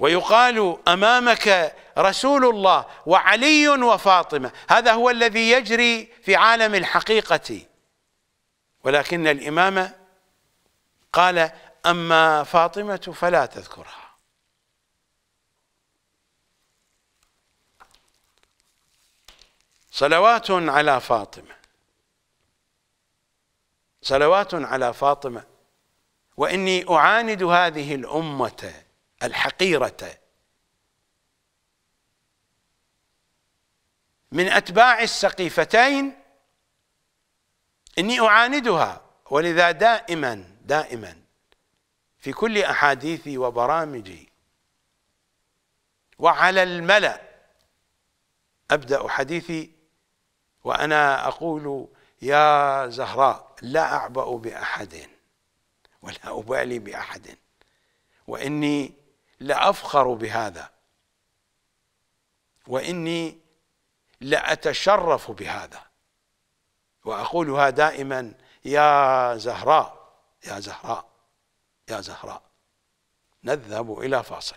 ويقال امامك رسول الله وعلي وفاطمه هذا هو الذي يجري في عالم الحقيقه ولكن الامام قال اما فاطمه فلا تذكرها صلوات على فاطمه صلوات على فاطمه واني اعاند هذه الامه الحقيرة من أتباع السقيفتين إني أعاندها ولذا دائما دائما في كل أحاديثي وبرامجي وعلى الملأ أبدأ حديثي وأنا أقول يا زهراء لا أعبأ بأحد ولا أبالي بأحد وإني لافخر بهذا واني لاتشرف بهذا واقولها دائما يا زهراء يا زهراء يا زهراء نذهب الى فاصل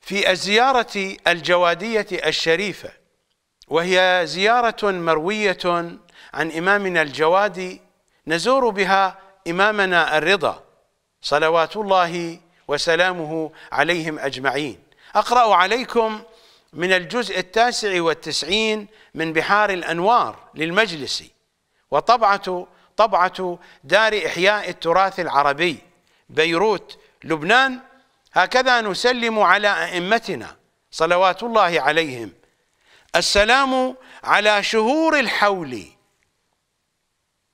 في الزياره الجواديه الشريفه وهي زياره مرويه عن امامنا الجوادي نزور بها امامنا الرضا صلوات الله وسلامه عليهم أجمعين أقرأ عليكم من الجزء التاسع والتسعين من بحار الأنوار للمجلس وطبعة طبعة دار إحياء التراث العربي بيروت لبنان هكذا نسلم على أئمتنا صلوات الله عليهم السلام على شهور الحول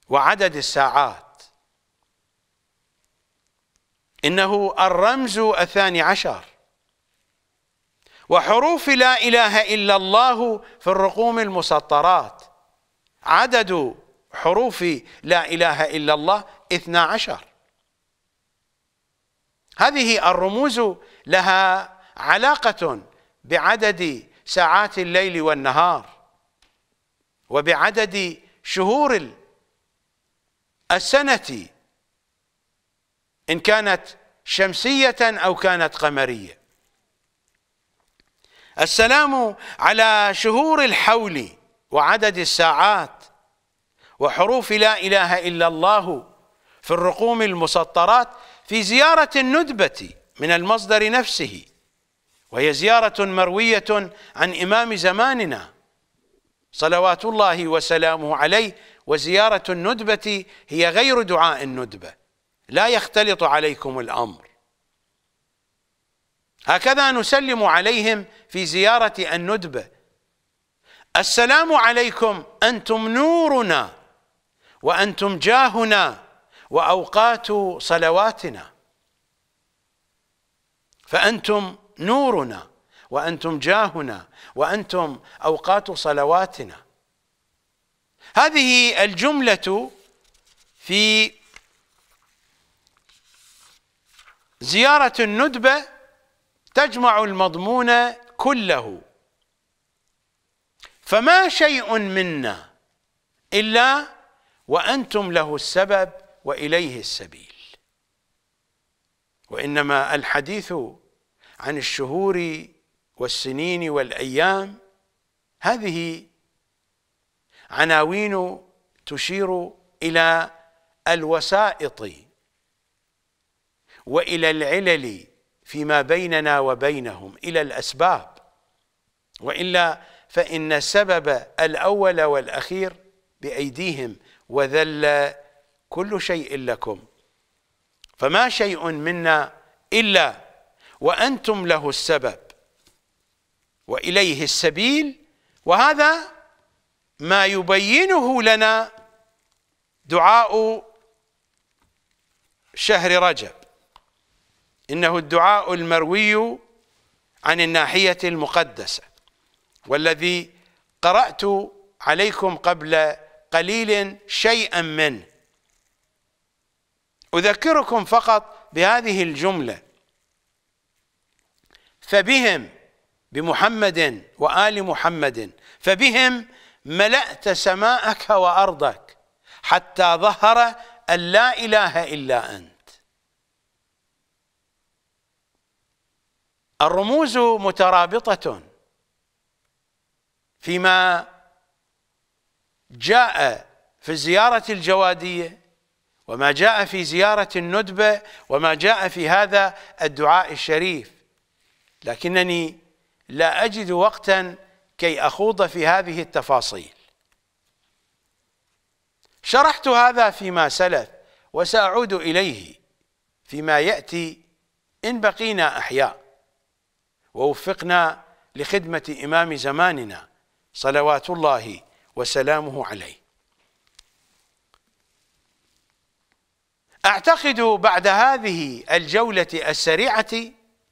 وعدد الساعات إنه الرمز الثاني عشر وحروف لا إله إلا الله في الرقوم المسطرات عدد حروف لا إله إلا الله اثنا عشر هذه الرموز لها علاقة بعدد ساعات الليل والنهار وبعدد شهور السنة إن كانت شمسية أو كانت قمرية السلام على شهور الحول وعدد الساعات وحروف لا إله إلا الله في الرقوم المسطرات في زيارة الندبة من المصدر نفسه وهي زيارة مروية عن إمام زماننا صلوات الله وسلامه عليه وزيارة الندبة هي غير دعاء الندبة لا يختلط عليكم الأمر هكذا نسلم عليهم في زيارة الندبة السلام عليكم أنتم نورنا وأنتم جاهنا وأوقات صلواتنا فأنتم نورنا وأنتم جاهنا وأنتم أوقات صلواتنا هذه الجملة في زيارة الندبة تجمع المضمون كله فما شيء منا إلا وأنتم له السبب وإليه السبيل وإنما الحديث عن الشهور والسنين والأيام هذه عناوين تشير إلى الوسائط والى العلل فيما بيننا وبينهم الى الاسباب والا فان السبب الاول والاخير بايديهم وذل كل شيء لكم فما شيء منا الا وانتم له السبب واليه السبيل وهذا ما يبينه لنا دعاء شهر رجب إنه الدعاء المروي عن الناحية المقدسة والذي قرأت عليكم قبل قليل شيئا منه أذكركم فقط بهذه الجملة فبهم بمحمد وآل محمد فبهم ملأت سماءك وأرضك حتى ظهر أن لا إله إلا أنت الرموز مترابطة فيما جاء في الزيارة الجوادية وما جاء في زيارة الندبة وما جاء في هذا الدعاء الشريف لكنني لا أجد وقتا كي أخوض في هذه التفاصيل شرحت هذا فيما سلف وسأعود إليه فيما يأتي إن بقينا أحياء ووفقنا لخدمة إمام زماننا صلوات الله وسلامه عليه أعتقد بعد هذه الجولة السريعة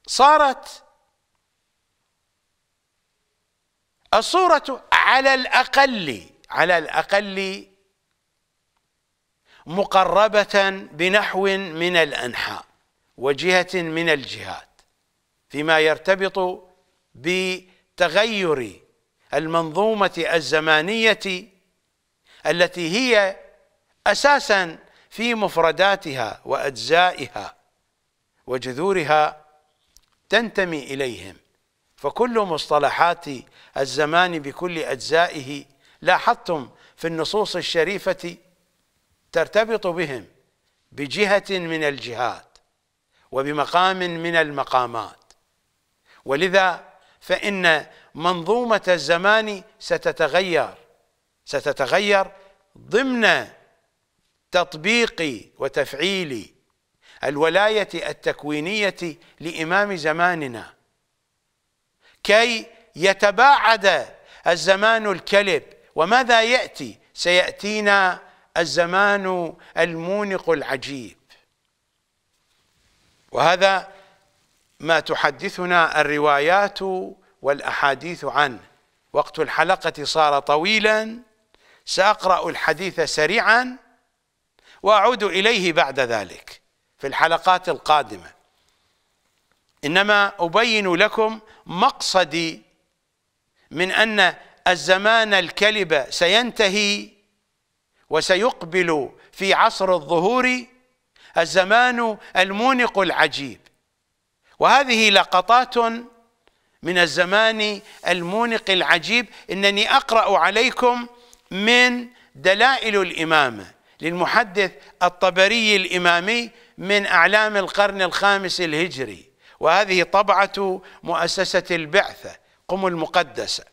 صارت الصورة على الأقل على الأقل مقربة بنحو من الأنحاء وجهة من الجهات فيما يرتبط بتغير المنظومة الزمانية التي هي أساسا في مفرداتها وأجزائها وجذورها تنتمي إليهم فكل مصطلحات الزمان بكل أجزائه لاحظتم في النصوص الشريفة ترتبط بهم بجهة من الجهات وبمقام من المقامات ولذا فإن منظومة الزمان ستتغير ستتغير ضمن تطبيق وتفعيل الولاية التكوينية لإمام زماننا كي يتباعد الزمان الكلب وماذا يأتي سيأتينا الزمان المونق العجيب وهذا ما تحدثنا الروايات والأحاديث عنه وقت الحلقة صار طويلا سأقرأ الحديث سريعا وأعود إليه بعد ذلك في الحلقات القادمة إنما أبين لكم مقصدي من أن الزمان الكلب سينتهي وسيقبل في عصر الظهور الزمان المونق العجيب وهذه لقطات من الزمان المونق العجيب انني اقرا عليكم من دلائل الامامه للمحدث الطبري الامامي من اعلام القرن الخامس الهجري وهذه طبعه مؤسسه البعثه قم المقدسه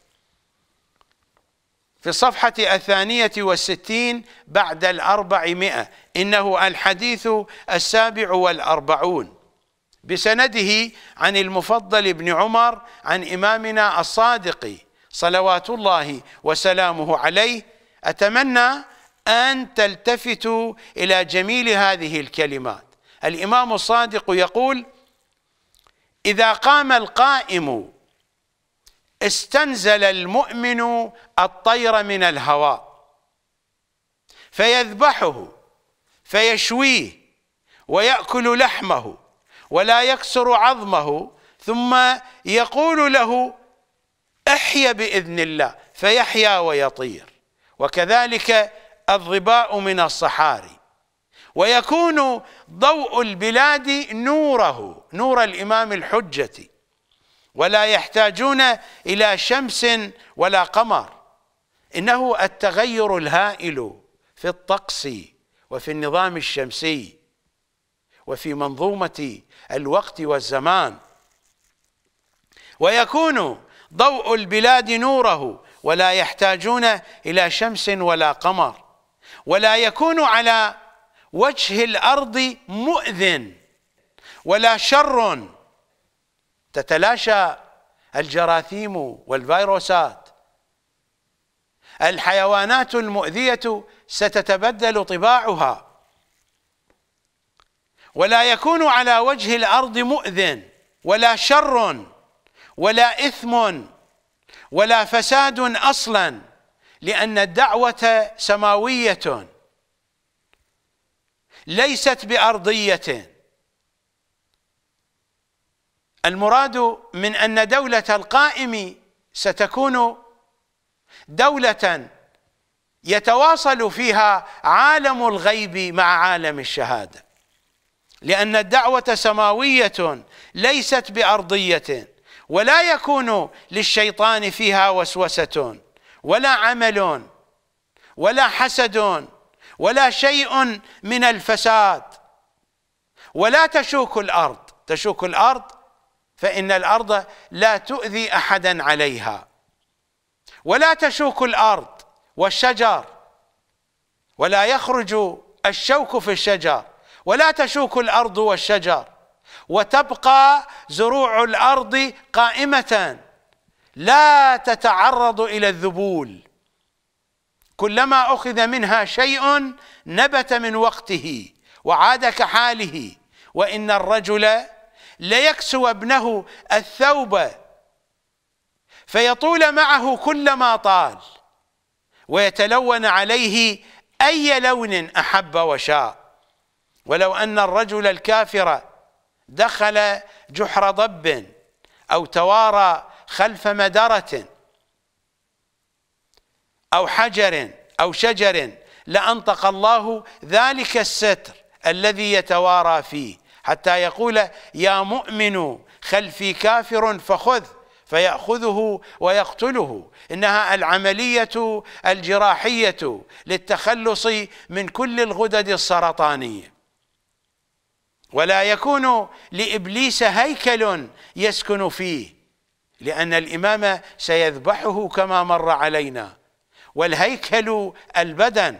في الصفحة الثانية والستين بعد الأربعمائة إنه الحديث السابع والأربعون بسنده عن المفضل بن عمر عن إمامنا الصادق صلوات الله وسلامه عليه أتمنى أن تلتفتوا إلى جميل هذه الكلمات الإمام الصادق يقول إذا قام القائم استنزل المؤمن الطير من الهواء فيذبحه فيشويه ويأكل لحمه ولا يكسر عظمه ثم يقول له احيا باذن الله فيحيا ويطير وكذلك الظباء من الصحاري ويكون ضوء البلاد نوره نور الامام الحجه ولا يحتاجون الى شمس ولا قمر انه التغير الهائل في الطقس وفي النظام الشمسي وفي منظومه الوقت والزمان ويكون ضوء البلاد نوره ولا يحتاجون إلى شمس ولا قمر ولا يكون على وجه الأرض مؤذن ولا شر تتلاشى الجراثيم والفيروسات الحيوانات المؤذية ستتبدل طباعها ولا يكون على وجه الارض مؤذن ولا شر ولا اثم ولا فساد اصلا لان الدعوه سماويه ليست بارضيه المراد من ان دوله القائم ستكون دوله يتواصل فيها عالم الغيب مع عالم الشهاده لأن الدعوة سماوية ليست بأرضية ولا يكون للشيطان فيها وسوسة ولا عمل ولا حسد ولا شيء من الفساد ولا تشوك الأرض تشوك الأرض فإن الأرض لا تؤذي أحدا عليها ولا تشوك الأرض والشجر ولا يخرج الشوك في الشجر ولا تشوك الارض والشجر وتبقى زروع الارض قائمه لا تتعرض الى الذبول كلما اخذ منها شيء نبت من وقته وعاد كحاله وان الرجل ليكسو ابنه الثوب فيطول معه كلما طال ويتلون عليه اي لون احب وشاء ولو أن الرجل الكافر دخل جحر ضب أو توارى خلف مدرة أو حجر أو شجر لأنطق الله ذلك الستر الذي يتوارى فيه حتى يقول يا مؤمن خلفي كافر فخذ فيأخذه ويقتله إنها العملية الجراحية للتخلص من كل الغدد السرطانية ولا يكون لابليس هيكل يسكن فيه لان الامام سيذبحه كما مر علينا والهيكل البدن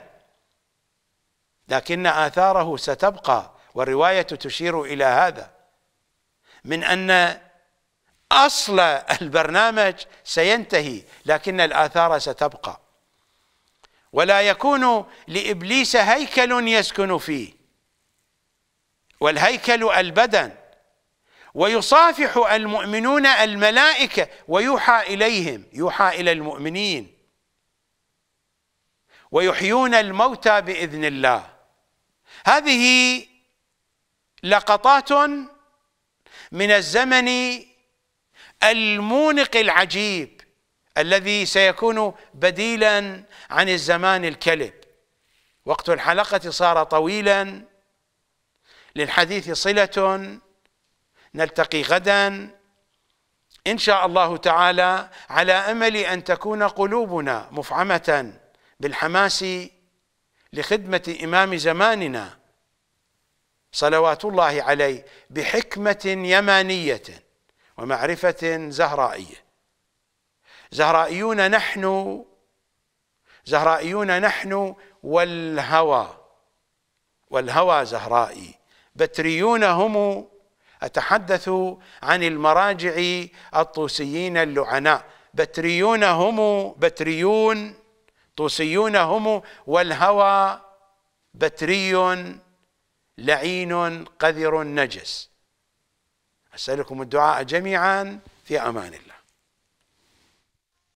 لكن اثاره ستبقى والروايه تشير الى هذا من ان اصل البرنامج سينتهي لكن الاثار ستبقى ولا يكون لابليس هيكل يسكن فيه والهيكل البدن ويصافح المؤمنون الملائكة ويوحى إليهم يوحى إلى المؤمنين ويحيون الموتى بإذن الله هذه لقطات من الزمن المونق العجيب الذي سيكون بديلا عن الزمان الكلب وقت الحلقة صار طويلا للحديث صلة نلتقي غدا إن شاء الله تعالى على أمل أن تكون قلوبنا مفعمة بالحماس لخدمة إمام زماننا صلوات الله عليه بحكمة يمانية ومعرفة زهرائية زهرائيون نحن زهرائيون نحن والهوى والهوى زهرائي بتريون هم أتحدث عن المراجع الطوسيين اللعناء بتريون هم بتريون طوسيون هم والهوى بتري لعين قذر نجس أسألكم الدعاء جميعا في أمان الله